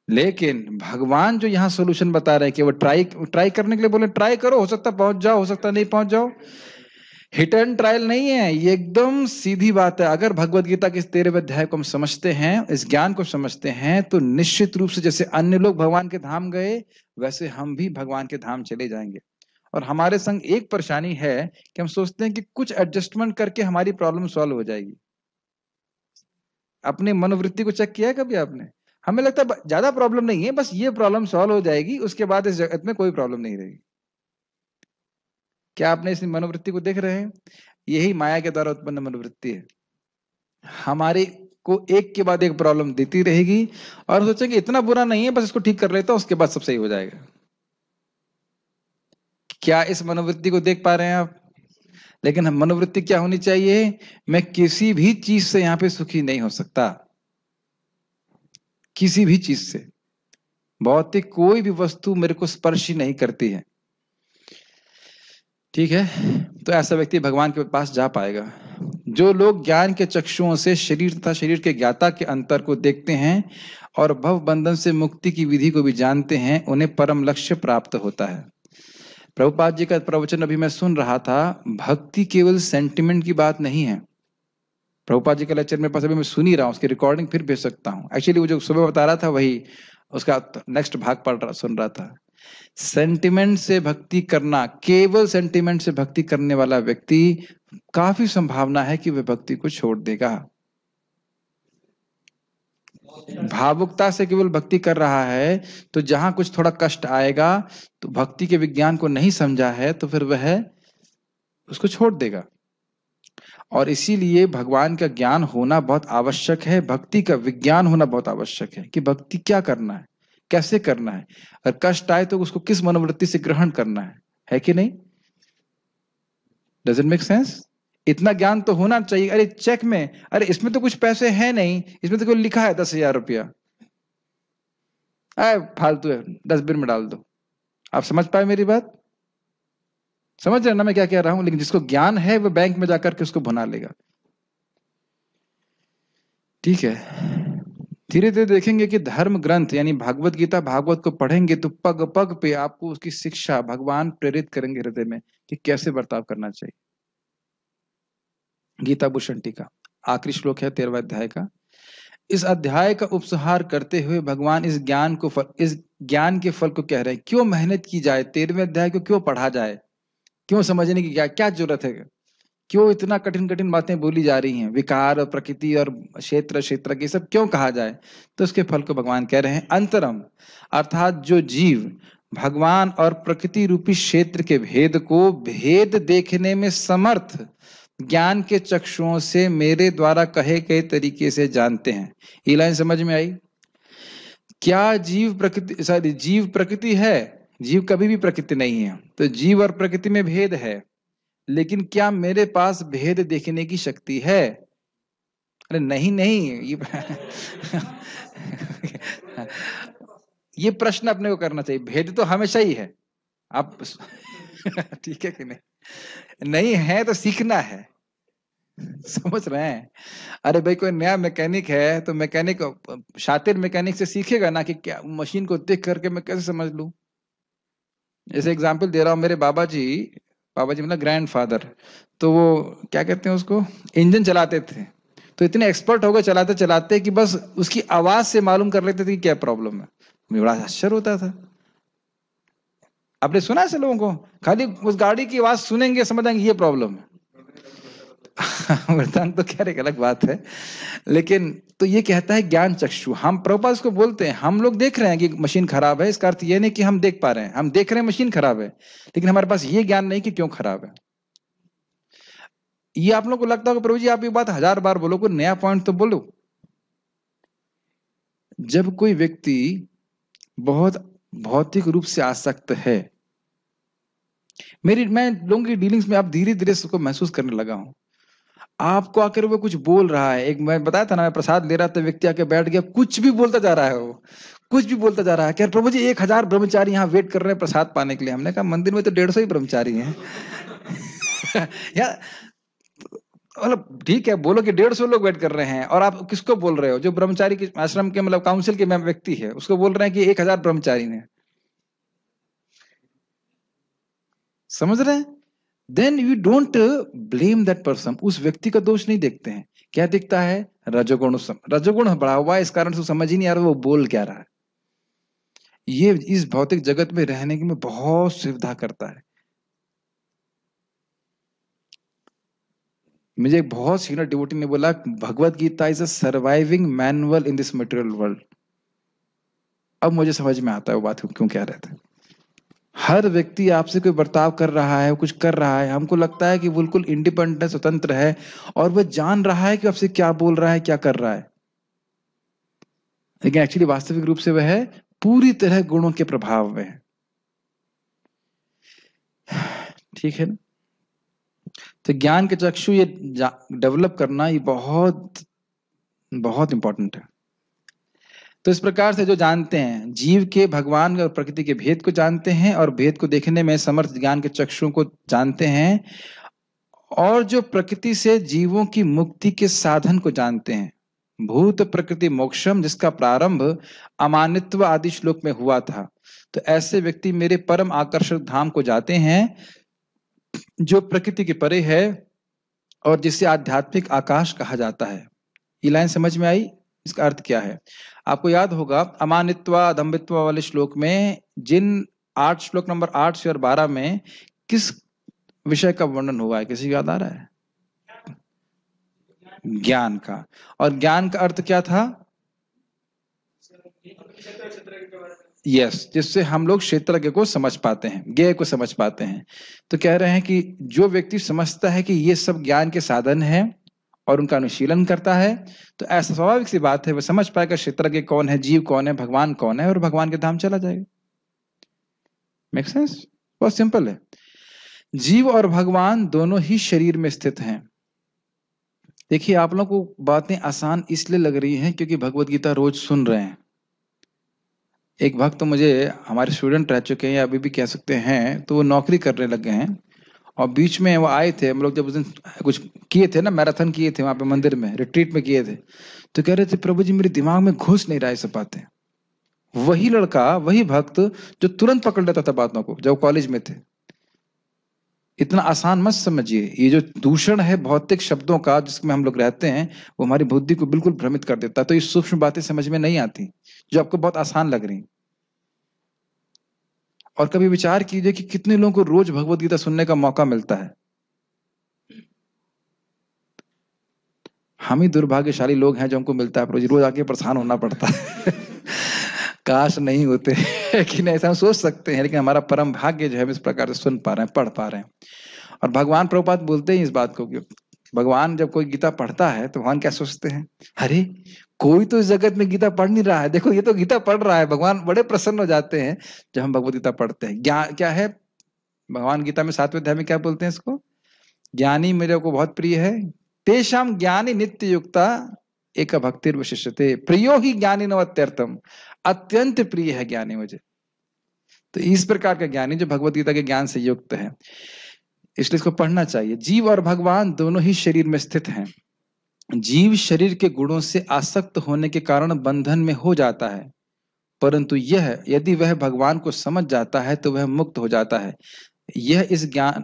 लेकिन भगवान जो यहाँ सोल्यूशन बता रहे हैं कि वो ट्राई ट्राई करने के लिए बोले ट्राई करो हो सकता पहुंच जाओ हो सकता नहीं पहुंच जाओ हिट एंड ट्रायल नहीं है ये एकदम सीधी बात है अगर भगवत गीता के इस तेरहवें अध्याय को हम समझते हैं इस ज्ञान को समझते हैं तो निश्चित रूप से जैसे अन्य लोग भगवान के धाम गए वैसे हम भी भगवान के धाम चले जाएंगे और हमारे संग एक परेशानी है कि हम सोचते हैं कि कुछ एडजस्टमेंट करके हमारी प्रॉब्लम सॉल्व हो जाएगी अपने मनोवृत्ति को चेक किया है कभी आपने हमें लगता है ज्यादा प्रॉब्लम नहीं है बस ये प्रॉब्लम सॉल्व हो जाएगी उसके बाद इस जगत में कोई प्रॉब्लम नहीं रहेगी क्या आपने इस मनोवृत्ति को देख रहे हैं यही माया के द्वारा उत्पन्न मनोवृत्ति है हमारे को एक के बाद एक प्रॉब्लम देती रहेगी और सोचेंगे इतना बुरा नहीं है बस इसको ठीक कर लेता हूं उसके बाद सब सही हो जाएगा क्या इस मनोवृत्ति को देख पा रहे हैं आप लेकिन मनोवृत्ति क्या होनी चाहिए मैं किसी भी चीज से यहाँ पे सुखी नहीं हो सकता किसी भी चीज से भौतिक कोई भी वस्तु मेरे को स्पर्श ही नहीं करती है ठीक है तो ऐसा व्यक्ति भगवान के पास जा पाएगा जो लोग ज्ञान के चक्षुओं से शरीर तथा शरीर के ज्ञाता के अंतर को देखते हैं और भव बंधन से मुक्ति की विधि को भी जानते हैं उन्हें परम लक्ष्य प्राप्त होता है प्रभुपाद जी का प्रवचन अभी मैं सुन रहा था भक्ति केवल सेंटिमेंट की बात नहीं है प्रभुपा जी का लेक्चर मेरे पास अभी मैं सुनी ही रहा हूँ उसकी रिकॉर्डिंग फिर भेज सकता हूँ एक्चुअली वो जो सुबह बता रहा था वही उसका नेक्स्ट भाग पढ़ रहा सुन रहा था सेंटिमेंट से भक्ति करना केवल सेंटिमेंट से भक्ति करने वाला व्यक्ति काफी संभावना है कि वह भक्ति को छोड़ देगा भावुकता से केवल भक्ति कर रहा है तो जहां कुछ थोड़ा कष्ट आएगा तो भक्ति के विज्ञान को नहीं समझा है तो फिर वह उसको छोड़ देगा और इसीलिए भगवान का ज्ञान होना बहुत आवश्यक है भक्ति का विज्ञान होना बहुत आवश्यक है कि भक्ति क्या करना है कैसे करना है और कष्ट आए तो उसको किस मनोवृत्ति से ग्रहण करना है है कि नहीं डजेंट मेक सेंस इतना ज्ञान तो होना चाहिए अरे चेक में अरे इसमें तो कुछ पैसे है नहीं इसमें तो कोई लिखा है दस हजार रुपया फालतू है डस्टबिन में डाल दो आप समझ पाए मेरी बात समझ रहे ना मैं क्या कह रहा हूं लेकिन जिसको ज्ञान है वह बैंक में जाकर के उसको भुना लेगा ठीक है धीरे धीरे देखेंगे कि धर्म ग्रंथ यानी भागवत गीता भागवत को पढ़ेंगे तो पग पग पे आपको उसकी शिक्षा भगवान प्रेरित करेंगे हृदय में कि कैसे बर्ताव करना चाहिए गीता भूषण टीका आखिरी श्लोक है तेरवा अध्याय का इस अध्याय का उपसहार करते हुए भगवान इस ज्ञान को फल इस ज्ञान के फल को कह रहे हैं क्यों मेहनत की जाए तेरहवें अध्याय को क्यों पढ़ा जाए क्यों समझने की क्या क्या जरूरत है क्यों इतना कठिन कठिन बातें बोली जा रही हैं विकार और प्रकृति और क्षेत्र क्षेत्र की सब क्यों कहा जाए तो उसके फल को भगवान कह रहे हैं अंतरम अर्थात जो जीव भगवान और प्रकृति रूपी क्षेत्र के भेद को भेद देखने में समर्थ ज्ञान के चक्षुओं से मेरे द्वारा कहे गए तरीके से जानते हैं ये लाइन समझ में आई क्या जीव प्रकृति सॉरी जीव प्रकृति है जीव कभी भी प्रकृति नहीं है तो जीव और प्रकृति में भेद है लेकिन क्या मेरे पास भेद देखने की शक्ति है अरे नहीं नहीं ये ये प्रश्न अपने को करना चाहिए भेद तो हमेशा ही है आप ठीक है कि नहीं नहीं है तो सीखना है समझ रहे हैं अरे भाई कोई नया मैकेनिक है तो मैकेनिक शातिर मैकेनिक से सीखेगा ना कि क्या मशीन को देख करके मैं कैसे समझ लू जैसे एग्जाम्पल दे रहा हूँ मेरे बाबा जी बाबा जी मतलब ग्रैंड फादर तो वो क्या कहते हैं उसको इंजन चलाते थे तो इतने एक्सपर्ट हो गए चलाते चलाते कि बस उसकी आवाज से मालूम कर लेते थे कि क्या प्रॉब्लम है मुझे बड़ा आश्चर्य होता था आपने सुना ऐसे लोगों को खाली उस गाड़ी की आवाज सुनेंगे समझ आएंगे ये प्रॉब्लम है वरदान तो खैर एक अलग बात है लेकिन तो ये कहता है ज्ञान चक्षु हम प्रभुपाद इसको बोलते हैं हम लोग देख रहे हैं कि मशीन खराब है इसका अर्थ ये नहीं कि हम देख पा रहे हैं हम देख रहे हैं मशीन खराब है लेकिन हमारे पास ये ज्ञान नहीं कि क्यों खराब है ये आप लोग को लगता होगा प्रभु जी आप ये बात हजार बार बोलो कोई नया पॉइंट तो बोलो जब कोई व्यक्ति बहुत भौतिक रूप से आसक्त है मेरी मैं लोगों की डीलिंग्स में आप धीरे धीरे उसको महसूस करने लगा हूं आपको आकर वो कुछ बोल रहा है एक मैं बताया था ना मैं प्रसाद ले रहा था व्यक्ति आके बैठ गया कुछ भी बोलता जा रहा है वो कुछ भी बोलता जा रहा है कि प्रभु जी एक हजार ब्रह्मचारी यहाँ वेट कर रहे हैं प्रसाद पाने के लिए हमने कहा मंदिर में तो डेढ़ सौ ही ब्रह्मचारी हैं यार मतलब ठीक है बोलो कि डेढ़ सौ लोग वेट कर रहे हैं और आप किसको बोल रहे हो जो ब्रह्मचारी के आश्रम के मतलब काउंसिल के व्यक्ति है उसको बोल रहे हैं कि एक हजार ब्रह्मचारी ने समझ रहे हैं then you don't blame that person उस व्यक्ति का दोष नहीं देखते हैं क्या दिखता है रजोगुण रजोगुण बढ़ा हुआ इस कारण से समझ ही नहीं आ रहा वो बोल क्या रहा है ये इस भौतिक जगत में रहने की में बहुत सुविधा करता है मुझे एक बहुत सीनियर डिवोटी ने बोला Bhagavad Gita is a surviving manual in this material world अब मुझे समझ में आता है वो बात क्यों कह रहे थे हर व्यक्ति आपसे कोई बर्ताव कर रहा है कुछ कर रहा है हमको लगता है कि बिल्कुल इंडिपेंडेंट स्वतंत्र है और वह जान रहा है कि आपसे क्या बोल रहा है क्या कर रहा है लेकिन एक्चुअली वास्तविक रूप से वह पूरी तरह गुणों के प्रभाव में है ठीक है ना तो ज्ञान के चक्षु ये डेवलप करना ये बहुत बहुत इंपॉर्टेंट है तो इस प्रकार से जो जानते हैं जीव के भगवान और प्रकृति के भेद को जानते हैं और भेद को देखने में समर्थ ज्ञान के चक्षुओं को जानते हैं और जो प्रकृति से जीवों की मुक्ति के साधन को जानते हैं भूत प्रकृति मोक्षम जिसका प्रारंभ अमानित्व आदि श्लोक में हुआ था तो ऐसे व्यक्ति मेरे परम आकर्षक धाम को जाते हैं जो प्रकृति के परे है और जिसे आध्यात्मिक आकाश कहा जाता है ये लाइन समझ में आई इसका अर्थ क्या है आपको याद होगा अमानित्व दम्भित्वा वाले श्लोक में जिन आठ श्लोक नंबर आठ से और बारह में किस विषय का वर्णन हुआ है किसी को याद आ रहा है ज्ञान का और ज्ञान का अर्थ क्या था यस yes, जिससे हम लोग क्षेत्रज्ञ को समझ पाते हैं ज्ञ को समझ पाते हैं तो कह रहे हैं कि जो व्यक्ति समझता है कि ये सब ज्ञान के साधन हैं और उनका अनुशीलन करता है तो ऐसा स्वाभाविक सी बात है वह समझ पाएगा क्षेत्र के कौन है जीव कौन है भगवान कौन है और भगवान के धाम चला जाएगा मेक सेंस बहुत सिंपल है जीव और भगवान दोनों ही शरीर में स्थित हैं देखिए आप लोगों को बातें आसान इसलिए लग रही हैं क्योंकि भगवत गीता रोज सुन रहे हैं एक भक्त तो मुझे हमारे स्टूडेंट रह चुके हैं अभी भी कह सकते हैं तो वो नौकरी करने लग गए हैं और बीच में वो आए थे हम लोग जब उस दिन कुछ किए थे ना मैराथन किए थे वहां पे मंदिर में रिट्रीट में किए थे तो कह रहे थे प्रभु जी मेरे दिमाग में घुस नहीं रहा है सब बातें वही लड़का वही भक्त जो तुरंत पकड़ लेता था बातों को जब कॉलेज में थे इतना आसान मत समझिए ये जो दूषण है भौतिक शब्दों का जिसमें हम लोग रहते हैं वो हमारी बुद्धि को बिल्कुल भ्रमित कर देता है तो ये सूक्ष्म बातें समझ में नहीं आती जो आपको बहुत आसान लग रही और कभी विचार कीजिए कि कितने लोगों को रोज भगवत गीता सुनने का मौका मिलता है हम ही दुर्भाग्यशाली लोग हैं जो हमको मिलता है रोज रोज आके परेशान होना पड़ता है काश नहीं होते कि नहीं ऐसा हम सोच सकते हैं लेकिन हमारा परम भाग्य जो है हम इस प्रकार से सुन पा रहे हैं पढ़ पा रहे हैं और भगवान प्रभुपात बोलते हैं इस बात को कि भगवान जब कोई गीता पढ़ता है तो भगवान क्या सोचते हैं अरे कोई तो इस जगत में गीता पढ़ नहीं रहा है देखो ये तो गीता पढ़ रहा है भगवान बड़े प्रसन्न हो जाते हैं जब हम भगवत गीता पढ़ते हैं ज्ञान क्या है भगवान गीता में सातवें अध्याय में क्या बोलते हैं इसको ज्ञानी मेरे को बहुत प्रिय है तेषाम ज्ञानी नित्य युक्ता एक भक्तिर विशिष्टते प्रियो ही ज्ञानी नवत्यर्थम अत्यंत प्रिय है ज्ञानी मुझे तो इस प्रकार का ज्ञानी जो भगवत गीता के ज्ञान से युक्त है इसलिए इसको पढ़ना चाहिए जीव और भगवान दोनों ही शरीर में स्थित हैं जीव शरीर के गुणों से आसक्त होने के कारण बंधन में हो जाता है परंतु यह यदि वह भगवान को समझ जाता है तो वह मुक्त हो जाता है यह इस ज्ञान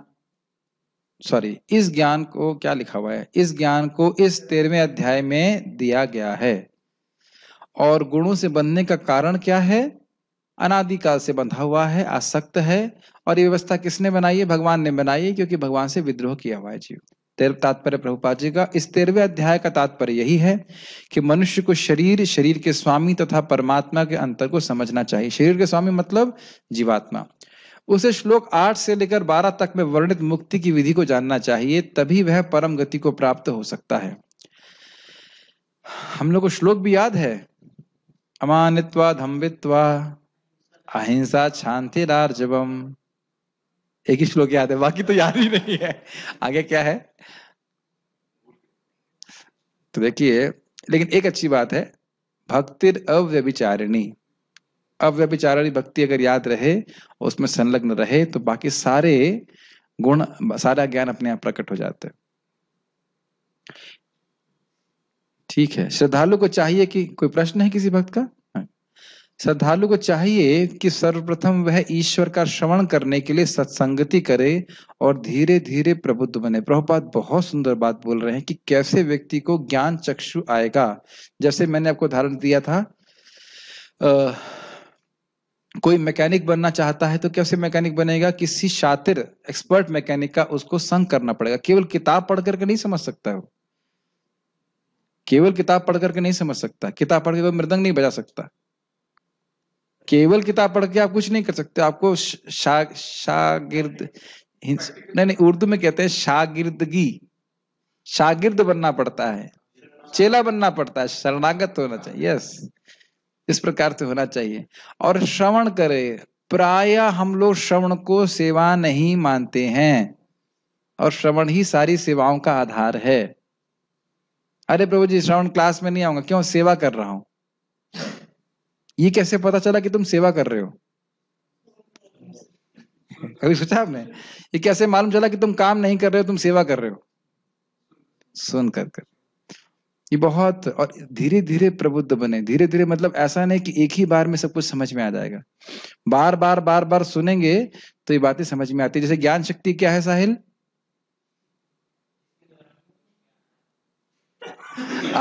सॉरी इस ज्ञान को क्या लिखा हुआ है इस ज्ञान को इस तेरहवें अध्याय में दिया गया है और गुणों से बंधने का कारण क्या है अनादिकाल से बंधा हुआ है आसक्त है और ये व्यवस्था किसने बनाई है भगवान ने बनाई है क्योंकि भगवान से विद्रोह किया हुआ है जीव तेरह तात्पर्य प्रभुपाद जी का इस तेरहवें अध्याय का तात्पर्य यही है कि मनुष्य को शरीर शरीर के स्वामी तथा परमात्मा के अंतर को समझना चाहिए शरीर के स्वामी मतलब जीवात्मा उसे श्लोक आठ से लेकर बारह तक में वर्णित मुक्ति की विधि को जानना चाहिए तभी वह परम गति को प्राप्त हो सकता है हम लोग को श्लोक भी याद है अमानित्वा धम्वित्वा अहिंसा शांतिरार्जवम एक ही श्लोक याद है बाकी तो याद ही नहीं है आगे क्या है तो देखिए लेकिन एक अच्छी बात है भक्तिर अव्यभिचारिणी अव्यभिचारिणी भक्ति अगर याद रहे उसमें संलग्न रहे तो बाकी सारे गुण सारा ज्ञान अपने आप प्रकट हो जाते ठीक है श्रद्धालु को चाहिए कि कोई प्रश्न है किसी भक्त का श्रद्धालु को चाहिए कि सर्वप्रथम वह ईश्वर का श्रवण करने के लिए सत्संगति करे और धीरे धीरे प्रबुद्ध बने प्रभुपाद बहुत सुंदर बात बोल रहे हैं कि कैसे व्यक्ति को ज्ञान चक्षु आएगा जैसे मैंने आपको उदाहरण दिया था आ, कोई मैकेनिक बनना चाहता है तो कैसे मैकेनिक बनेगा किसी शातिर एक्सपर्ट मैकेनिक का उसको संग करना पड़ेगा केवल किताब पढ़ करके नहीं समझ सकता केवल किताब पढ़ करके नहीं समझ सकता किताब पढ़ के कोई मृदंग नहीं बजा सकता केवल किताब पढ़ के आप कुछ नहीं कर सकते आपको शा, शागिर्द नहीं नहीं उर्दू में कहते हैं शागिर्दगी शागिर्द बनना पड़ता है चेला बनना पड़ता है शरणागत होना चाहिए यस इस प्रकार से होना चाहिए और श्रवण करे प्राय हम लोग श्रवण को सेवा नहीं मानते हैं और श्रवण ही सारी सेवाओं का आधार है अरे प्रभु जी श्रवण क्लास में नहीं आऊंगा क्यों सेवा कर रहा हूं ये कैसे पता चला कि तुम सेवा कर रहे हो कभी सोचा आपने ये कैसे मालूम चला कि तुम काम नहीं कर रहे हो तुम सेवा कर रहे हो सुन कर कर ये बहुत और धीरे धीरे प्रबुद्ध बने धीरे धीरे मतलब ऐसा नहीं कि एक ही बार में सब कुछ समझ में आ जाएगा बार बार बार बार सुनेंगे तो ये बातें समझ में आती है जैसे ज्ञान शक्ति क्या है साहिल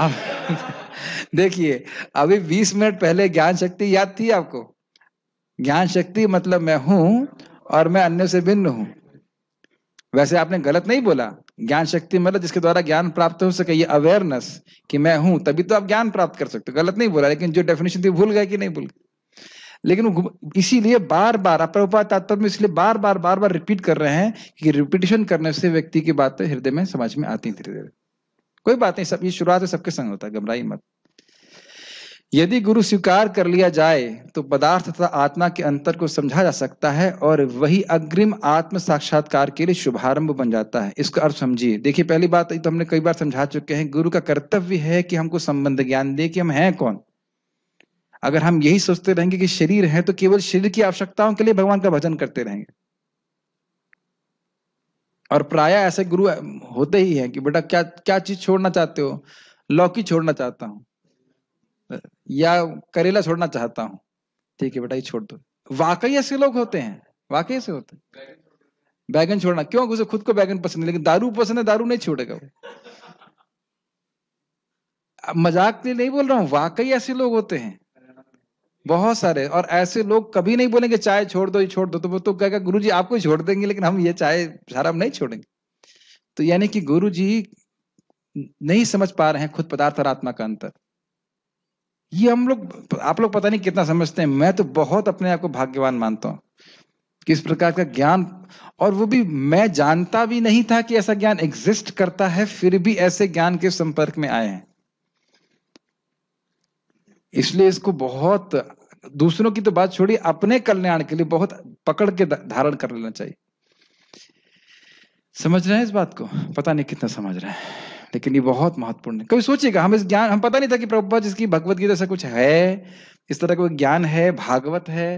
आप देखिए अभी 20 मिनट पहले ज्ञान शक्ति याद थी आपको ज्ञान शक्ति मतलब मैं हूं और मैं अन्य से भिन्न हूं वैसे आपने गलत नहीं बोला ज्ञान शक्ति मतलब जिसके द्वारा ज्ञान प्राप्त हो सके ये अवेयरनेस कि मैं हूं तभी तो आप ज्ञान प्राप्त कर सकते हो गलत नहीं बोला लेकिन जो डेफिनेशन थी भूल गए कि नहीं भूल गए लेकिन इसीलिए बार बार अपरोपा तात्पर्य में इसलिए बार बार बार बार रिपीट कर रहे हैं कि रिपीटेशन करने से व्यक्ति की बात हृदय में समझ में आती है धीरे धीरे कोई बात नहीं सब ये शुरुआत है सबके संग होता है घबराई मत यदि गुरु स्वीकार कर लिया जाए तो पदार्थ तथा आत्मा के अंतर को समझा जा सकता है और वही अग्रिम आत्म साक्षात्कार के लिए शुभारंभ बन जाता है इसका अर्थ समझिए देखिए पहली बात तो, तो हमने कई बार समझा चुके हैं गुरु का कर्तव्य है कि हमको संबंध ज्ञान दे कि हम हैं कौन अगर हम यही सोचते रहेंगे कि शरीर है तो केवल शरीर की आवश्यकताओं के लिए भगवान का भजन करते रहेंगे और प्राय ऐसे गुरु होते ही है कि बेटा क्या क्या चीज छोड़ना चाहते हो लौकी छोड़ना चाहता हूं या करेला छोड़ना चाहता हूँ ठीक है बेटा ये छोड़ दो वाकई ऐसे लोग होते हैं वाकई ऐसे होते हैं बैगन छोड़ना क्यों उसे खुद को बैगन पसंद है लेकिन दारू पसंद है दारू नहीं छोड़ेगा वो मजाक के लिए नहीं बोल रहा हूँ वाकई ऐसे लोग होते हैं बहुत सारे और ऐसे लोग कभी नहीं बोलेंगे चाय छोड़ दो ये छोड़ दो तो वो तो कहेगा गुरु जी आपको छोड़ देंगे लेकिन हम ये चाय सारा हम नहीं छोड़ेंगे तो यानी कि गुरु जी नहीं समझ पा रहे हैं खुद पदार्थ और आत्मा का अंतर ये हम लोग आप लोग पता नहीं कितना समझते हैं मैं तो बहुत अपने आप को भाग्यवान मानता हूं किस प्रकार का ज्ञान और वो भी मैं जानता भी नहीं था कि ऐसा ज्ञान एग्जिस्ट करता है फिर भी ऐसे ज्ञान के संपर्क में आए हैं इसलिए इसको बहुत दूसरों की तो बात छोड़ी अपने कल्याण के लिए बहुत पकड़ के धारण कर लेना चाहिए समझ रहे हैं इस बात को पता नहीं कितना समझ रहे हैं लेकिन ये बहुत महत्वपूर्ण है कभी सोचिएगा हम इस ज्ञान हम पता नहीं था कि प्रभुपा जिसकी भगवत गीता ऐसा कुछ है इस तरह का ज्ञान है भागवत है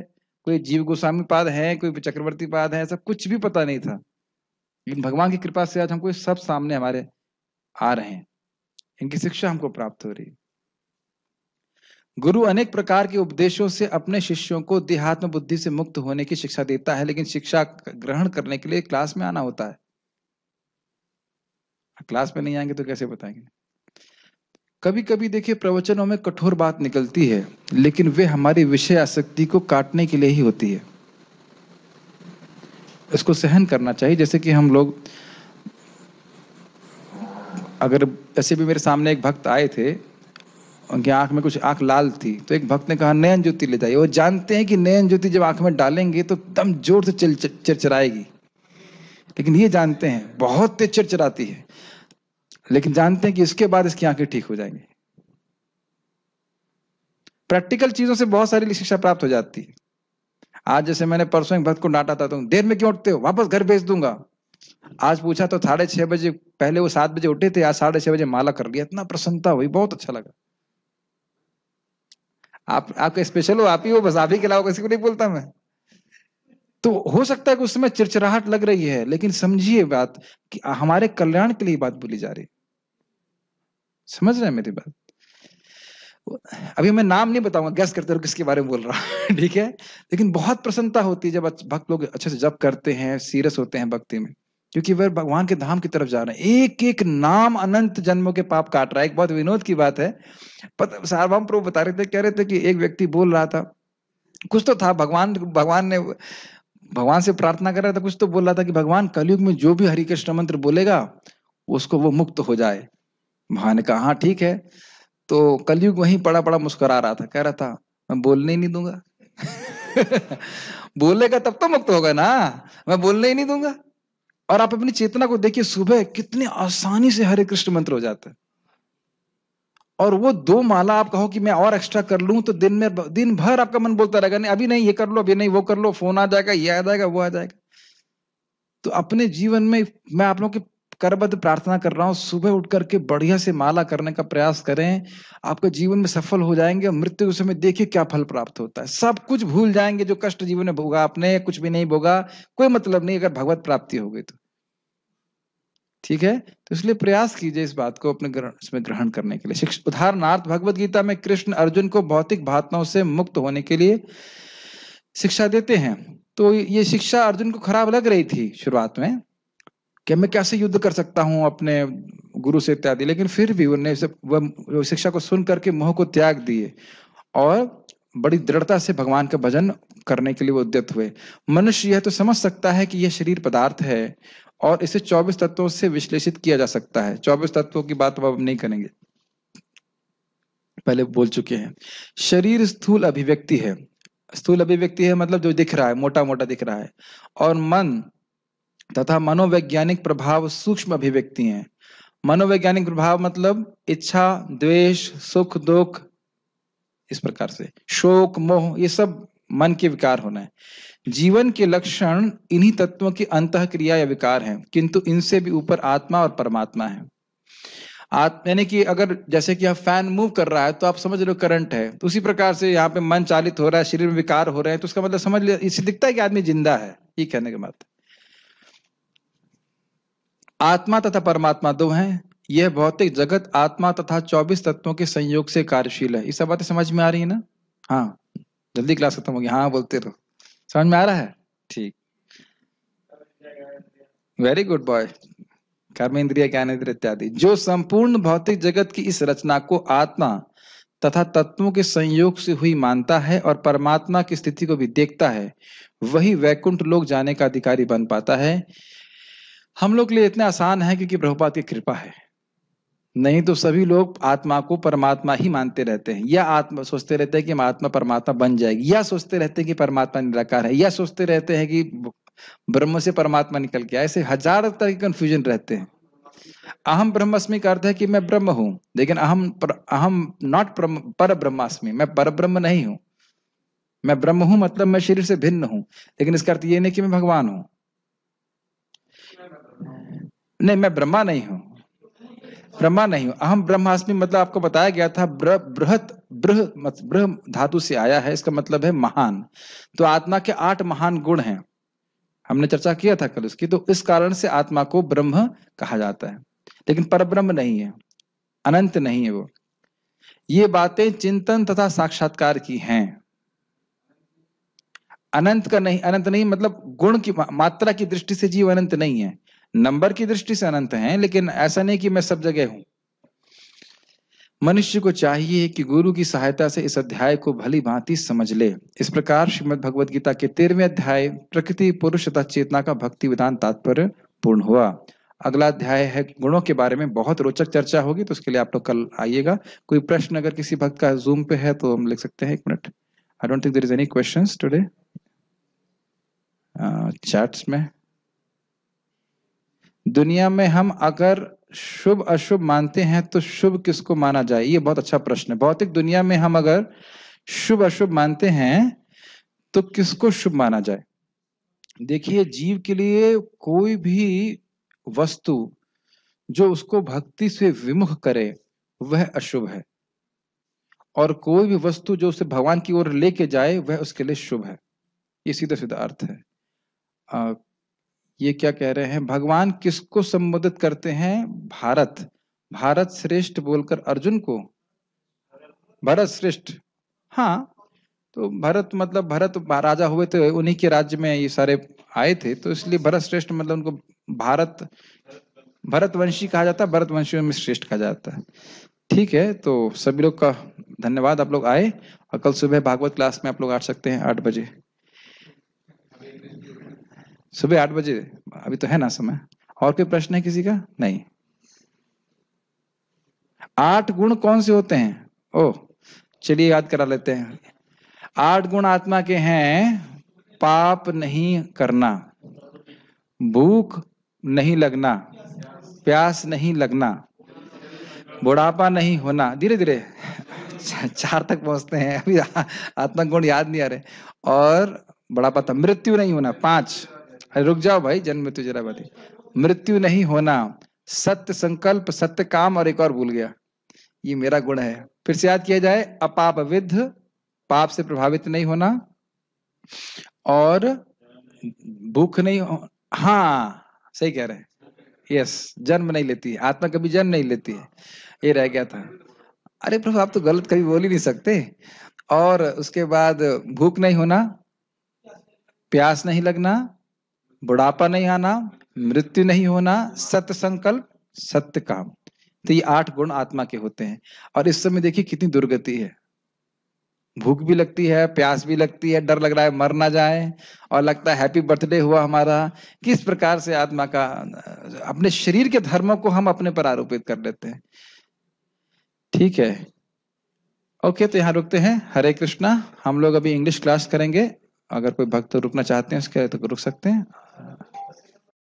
कोई जीव गोस्वामी पाद है कोई चक्रवर्ती पाद है ऐसा कुछ भी पता नहीं था लेकिन भगवान की कृपा से आज हमको सब सामने हमारे आ रहे हैं इनकी शिक्षा हमको प्राप्त हो रही है गुरु अनेक प्रकार के उपदेशों से अपने शिष्यों को देहात्म बुद्धि से मुक्त होने की शिक्षा देता है लेकिन शिक्षा ग्रहण करने के लिए क्लास में आना होता है क्लास में नहीं आएंगे तो कैसे बताएंगे कभी कभी देखिए प्रवचनों में कठोर बात निकलती है लेकिन वे हमारी विषय आसक्ति को काटने के लिए ही होती है इसको सहन करना चाहिए जैसे कि हम लोग अगर ऐसे भी मेरे सामने एक भक्त आए थे उनकी आंख में कुछ आंख लाल थी तो एक भक्त ने कहा नयन ज्योति ले जाइए वो जानते हैं कि नयन ज्योति जब आंख में डालेंगे तो दम जोर से चिल लेकिन ये जानते हैं बहुत तेज चिड़चिड़ाती है लेकिन जानते हैं कि इसके बाद इसकी आंखें ठीक हो जाएंगी प्रैक्टिकल चीजों से बहुत सारी शिक्षा प्राप्त हो जाती है आज जैसे मैंने परसों एक भक्त को डांटा था तुम देर में क्यों उठते हो वापस घर भेज दूंगा आज पूछा तो साढ़े छह बजे पहले वो सात बजे उठे थे आज साढ़े छह बजे माला कर लिया इतना प्रसन्नता हुई बहुत अच्छा लगा आप आपके स्पेशल हो आप ही हो बस आप ही के अलावा किसी को नहीं बोलता मैं तो हो सकता है कि उस समय चिड़चिड़ाहट लग रही है लेकिन समझिए बात कि हमारे कल्याण के लिए बात बोली जा रही समझ रहे हैं मेरी बात अभी मैं नाम नहीं बताऊंगा गैस करते रहो किसके बारे में बोल रहा हूं ठीक है लेकिन बहुत प्रसन्नता होती है जब भक्त लोग अच्छे से जप करते हैं सीरियस होते हैं भक्ति में क्योंकि वह भगवान के धाम की तरफ जा रहे हैं एक एक नाम अनंत जन्मों के पाप काट रहा है एक बहुत विनोद की बात है पता सार्वभम प्रभु बता रहे थे कह रहे थे कि एक व्यक्ति बोल रहा था कुछ तो था भगवान भगवान ने भगवान से प्रार्थना कर रहा था कुछ तो बोल रहा था कि भगवान कलयुग में जो भी हरि कृष्ण मंत्र बोलेगा उसको वो मुक्त हो जाए भगवान ने कहा हाँ ठीक है तो कलयुग वहीं पड़ा पड़ा मुस्कुरा रहा था कह रहा था मैं बोलने ही नहीं दूंगा बोलेगा तब तो मुक्त होगा ना मैं बोलने ही नहीं दूंगा और आप अपनी चेतना को देखिए सुबह कितनी आसानी से हरे कृष्ण मंत्र हो जाता है और वो दो माला आप कहो कि मैं और एक्स्ट्रा कर लूं तो दिन में दिन भर आपका मन बोलता रहेगा नहीं अभी नहीं ये कर लो अभी नहीं वो कर लो फोन आ जाएगा ये आ जाएगा वो आ जाएगा तो अपने जीवन में मैं आप लोगों की करबद्ध प्रार्थना कर रहा हूँ सुबह उठ करके बढ़िया से माला करने का प्रयास करें आपके जीवन में सफल हो जाएंगे और मृत्यु के समय देखिए क्या फल प्राप्त होता है सब कुछ भूल जाएंगे जो कष्ट जीवन में भोगा आपने कुछ भी नहीं भोगा कोई मतलब नहीं अगर भगवत प्राप्ति हो गई तो ठीक है तो इसलिए प्रयास कीजिए इस बात को अपने इसमें ग्रहण करने के लिए उदाहरणार्थ भगवत गीता में कृष्ण अर्जुन को भौतिक भावनाओं से मुक्त होने के लिए शिक्षा देते हैं तो ये शिक्षा अर्जुन को खराब लग रही थी शुरुआत में कि मैं कैसे युद्ध कर सकता हूं अपने गुरु से इत्यादि लेकिन फिर भी उन्हें शिक्षा को सुन करके मोह को त्याग दिए और बड़ी दृढ़ता से भगवान का भजन करने के लिए वो उद्यत हुए मनुष्य यह तो समझ सकता है कि यह शरीर पदार्थ है और इसे 24 तत्वों से विश्लेषित किया जा सकता है 24 तत्वों की बात अब नहीं करेंगे पहले बोल चुके हैं शरीर स्थूल अभिव्यक्ति है स्थूल अभिव्यक्ति है मतलब जो दिख रहा है मोटा मोटा दिख रहा है और मन तथा मनोवैज्ञानिक प्रभाव सूक्ष्म अभिव्यक्ति है मनोवैज्ञानिक प्रभाव मतलब इच्छा द्वेष सुख दुख इस प्रकार से शोक मोह ये सब मन के विकार होना है जीवन के लक्षण इन्हीं तत्वों की अंत क्रिया या विकार हैं किंतु इनसे भी ऊपर आत्मा और परमात्मा है यानी कि अगर जैसे कि यहाँ फैन मूव कर रहा है तो आप समझ लो करंट है तो उसी प्रकार से यहाँ पे मन चालित हो रहा है शरीर में विकार हो रहे हैं तो उसका मतलब समझ लिया इससे दिखता है कि आदमी जिंदा है ये कहने के बात मतलब। आत्मा तथा परमात्मा दो हैं यह भौतिक जगत आत्मा तथा चौबीस तत्वों के संयोग से कार्यशील है ये सब बातें समझ में आ रही है ना हाँ जल्दी क्लास खत्म होगी हाँ बोलते रहो समझ में आ रहा है ठीक वेरी गुड बॉय कर्म इंद्रिय ज्ञान इंद्रिय इत्यादि जो संपूर्ण भौतिक जगत की इस रचना को आत्मा तथा तत्वों के संयोग से हुई मानता है और परमात्मा की स्थिति को भी देखता है वही वैकुंठ लोग जाने का अधिकारी बन पाता है हम लोग के लिए इतना आसान है क्योंकि प्रभुपात की कृपा है नहीं तो सभी लोग आत्मा को परमात्मा ही मानते रहते हैं या आत्मा सोचते रहते हैं कि आत्मा परमात्मा बन जाएगी या सोचते रहते हैं कि परमात्मा निराकार है या सोचते रहते हैं कि ब्रह्म से परमात्मा निकल के ऐसे हजार तरह के कंफ्यूजन रहते हैं अहम ब्रह्मास्मि का अर्थ है कि मैं ब्रह्म हूं लेकिन अहम अहम नॉट पर ब्रह्मास्मि मैं पर ब्रह्म नहीं हूं मैं ब्रह्म हूं मतलब मैं शरीर से भिन्न हूं लेकिन इसका अर्थ ये नहीं कि मैं भगवान हूं नहीं मैं ब्रह्मा नहीं हूं ब्रह्मा नहीं हूं अहम ब्रह्मास्मि मतलब आपको बताया गया था ब्र बृहत ब्रह ब्रह धातु से आया है इसका मतलब है महान तो आत्मा के आठ महान गुण हैं हमने चर्चा किया था कल उसकी तो इस कारण से आत्मा को ब्रह्म कहा जाता है लेकिन परब्रह्म नहीं है अनंत नहीं है वो ये बातें चिंतन तथा साक्षात्कार की हैं अनंत का नहीं अनंत नहीं मतलब गुण की मात्रा की दृष्टि से जीव अनंत नहीं है नंबर की दृष्टि से अनंत हैं लेकिन ऐसा नहीं कि मैं सब जगह हूं मनुष्य को चाहिए कि गुरु की सहायता से इस अध्याय को भली भांति समझ ले इस प्रकार श्रीमद भगवद गीता के तेरहवें अध्याय प्रकृति पुरुष तथा चेतना का भक्ति विधान तात्पर्य पूर्ण हुआ अगला अध्याय है गुणों के बारे में बहुत रोचक चर्चा होगी तो उसके लिए आप लोग कल आइएगा कोई प्रश्न अगर किसी भक्त का जूम पे है तो हम लिख सकते हैं एक minute I don't think there is any question today chats में दुनिया में हम अगर शुभ अशुभ मानते हैं तो शुभ किसको माना जाए ये बहुत अच्छा प्रश्न है भौतिक दुनिया में हम अगर शुभ अशुभ मानते हैं तो किसको शुभ माना जाए देखिए जीव के लिए कोई भी वस्तु जो उसको भक्ति से विमुख करे वह अशुभ है और कोई भी वस्तु जो उसे भगवान की ओर लेके जाए वह उसके लिए शुभ है ये सीधा सीधा अर्थ है ये क्या कह रहे हैं भगवान किसको संबोधित करते हैं भारत भारत श्रेष्ठ बोलकर अर्जुन को भरत श्रेष्ठ हाँ तो भरत मतलब भरत राजा हुए थे उन्हीं के राज्य में ये सारे आए थे तो इसलिए भरत श्रेष्ठ मतलब उनको भारत भरतवंशी कहा जाता है भरत वंशी में श्रेष्ठ कहा जाता है ठीक है तो सभी लोग का धन्यवाद आप लोग आए और कल सुबह भागवत क्लास में आप लोग आ सकते हैं आठ बजे सुबह आठ बजे अभी तो है ना समय और कोई प्रश्न है किसी का नहीं आठ गुण कौन से होते हैं ओ चलिए याद करा लेते हैं आठ गुण आत्मा के हैं पाप नहीं करना भूख नहीं लगना प्यास नहीं लगना बुढ़ापा नहीं होना धीरे धीरे चार तक पहुंचते हैं अभी आत्मा गुण याद नहीं आ रहे और बुढ़ापा था मृत्यु नहीं होना पांच रुक जाओ भाई जन्म मृत्यु जरा बात मृत्यु नहीं होना सत्य संकल्प सत्य काम और एक और भूल गया ये मेरा गुण है फिर से याद किया जाए अपाप विध पाप से प्रभावित नहीं होना और भूख नहीं हाँ सही कह रहे हैं यस जन्म नहीं लेती आत्मा कभी जन्म नहीं लेती है ये रह गया था अरे प्रभु आप तो गलत कभी बोल ही नहीं सकते और उसके बाद भूख नहीं होना प्यास नहीं लगना बुढ़ापा नहीं आना मृत्यु नहीं होना संकल्प सत्य काम तो ये आठ गुण आत्मा के होते हैं और इस समय देखिए कितनी दुर्गति है भूख भी लगती है प्यास भी लगती है डर लग रहा है मर ना जाए और लगता है हैप्पी बर्थडे हुआ हमारा किस प्रकार से आत्मा का अपने शरीर के धर्मों को हम अपने पर आरोपित कर लेते हैं ठीक है ओके तो यहाँ रुकते हैं हरे कृष्णा हम लोग अभी इंग्लिश क्लास करेंगे अगर कोई भक्त रुकना चाहते हैं उसके तो रुक सकते हैं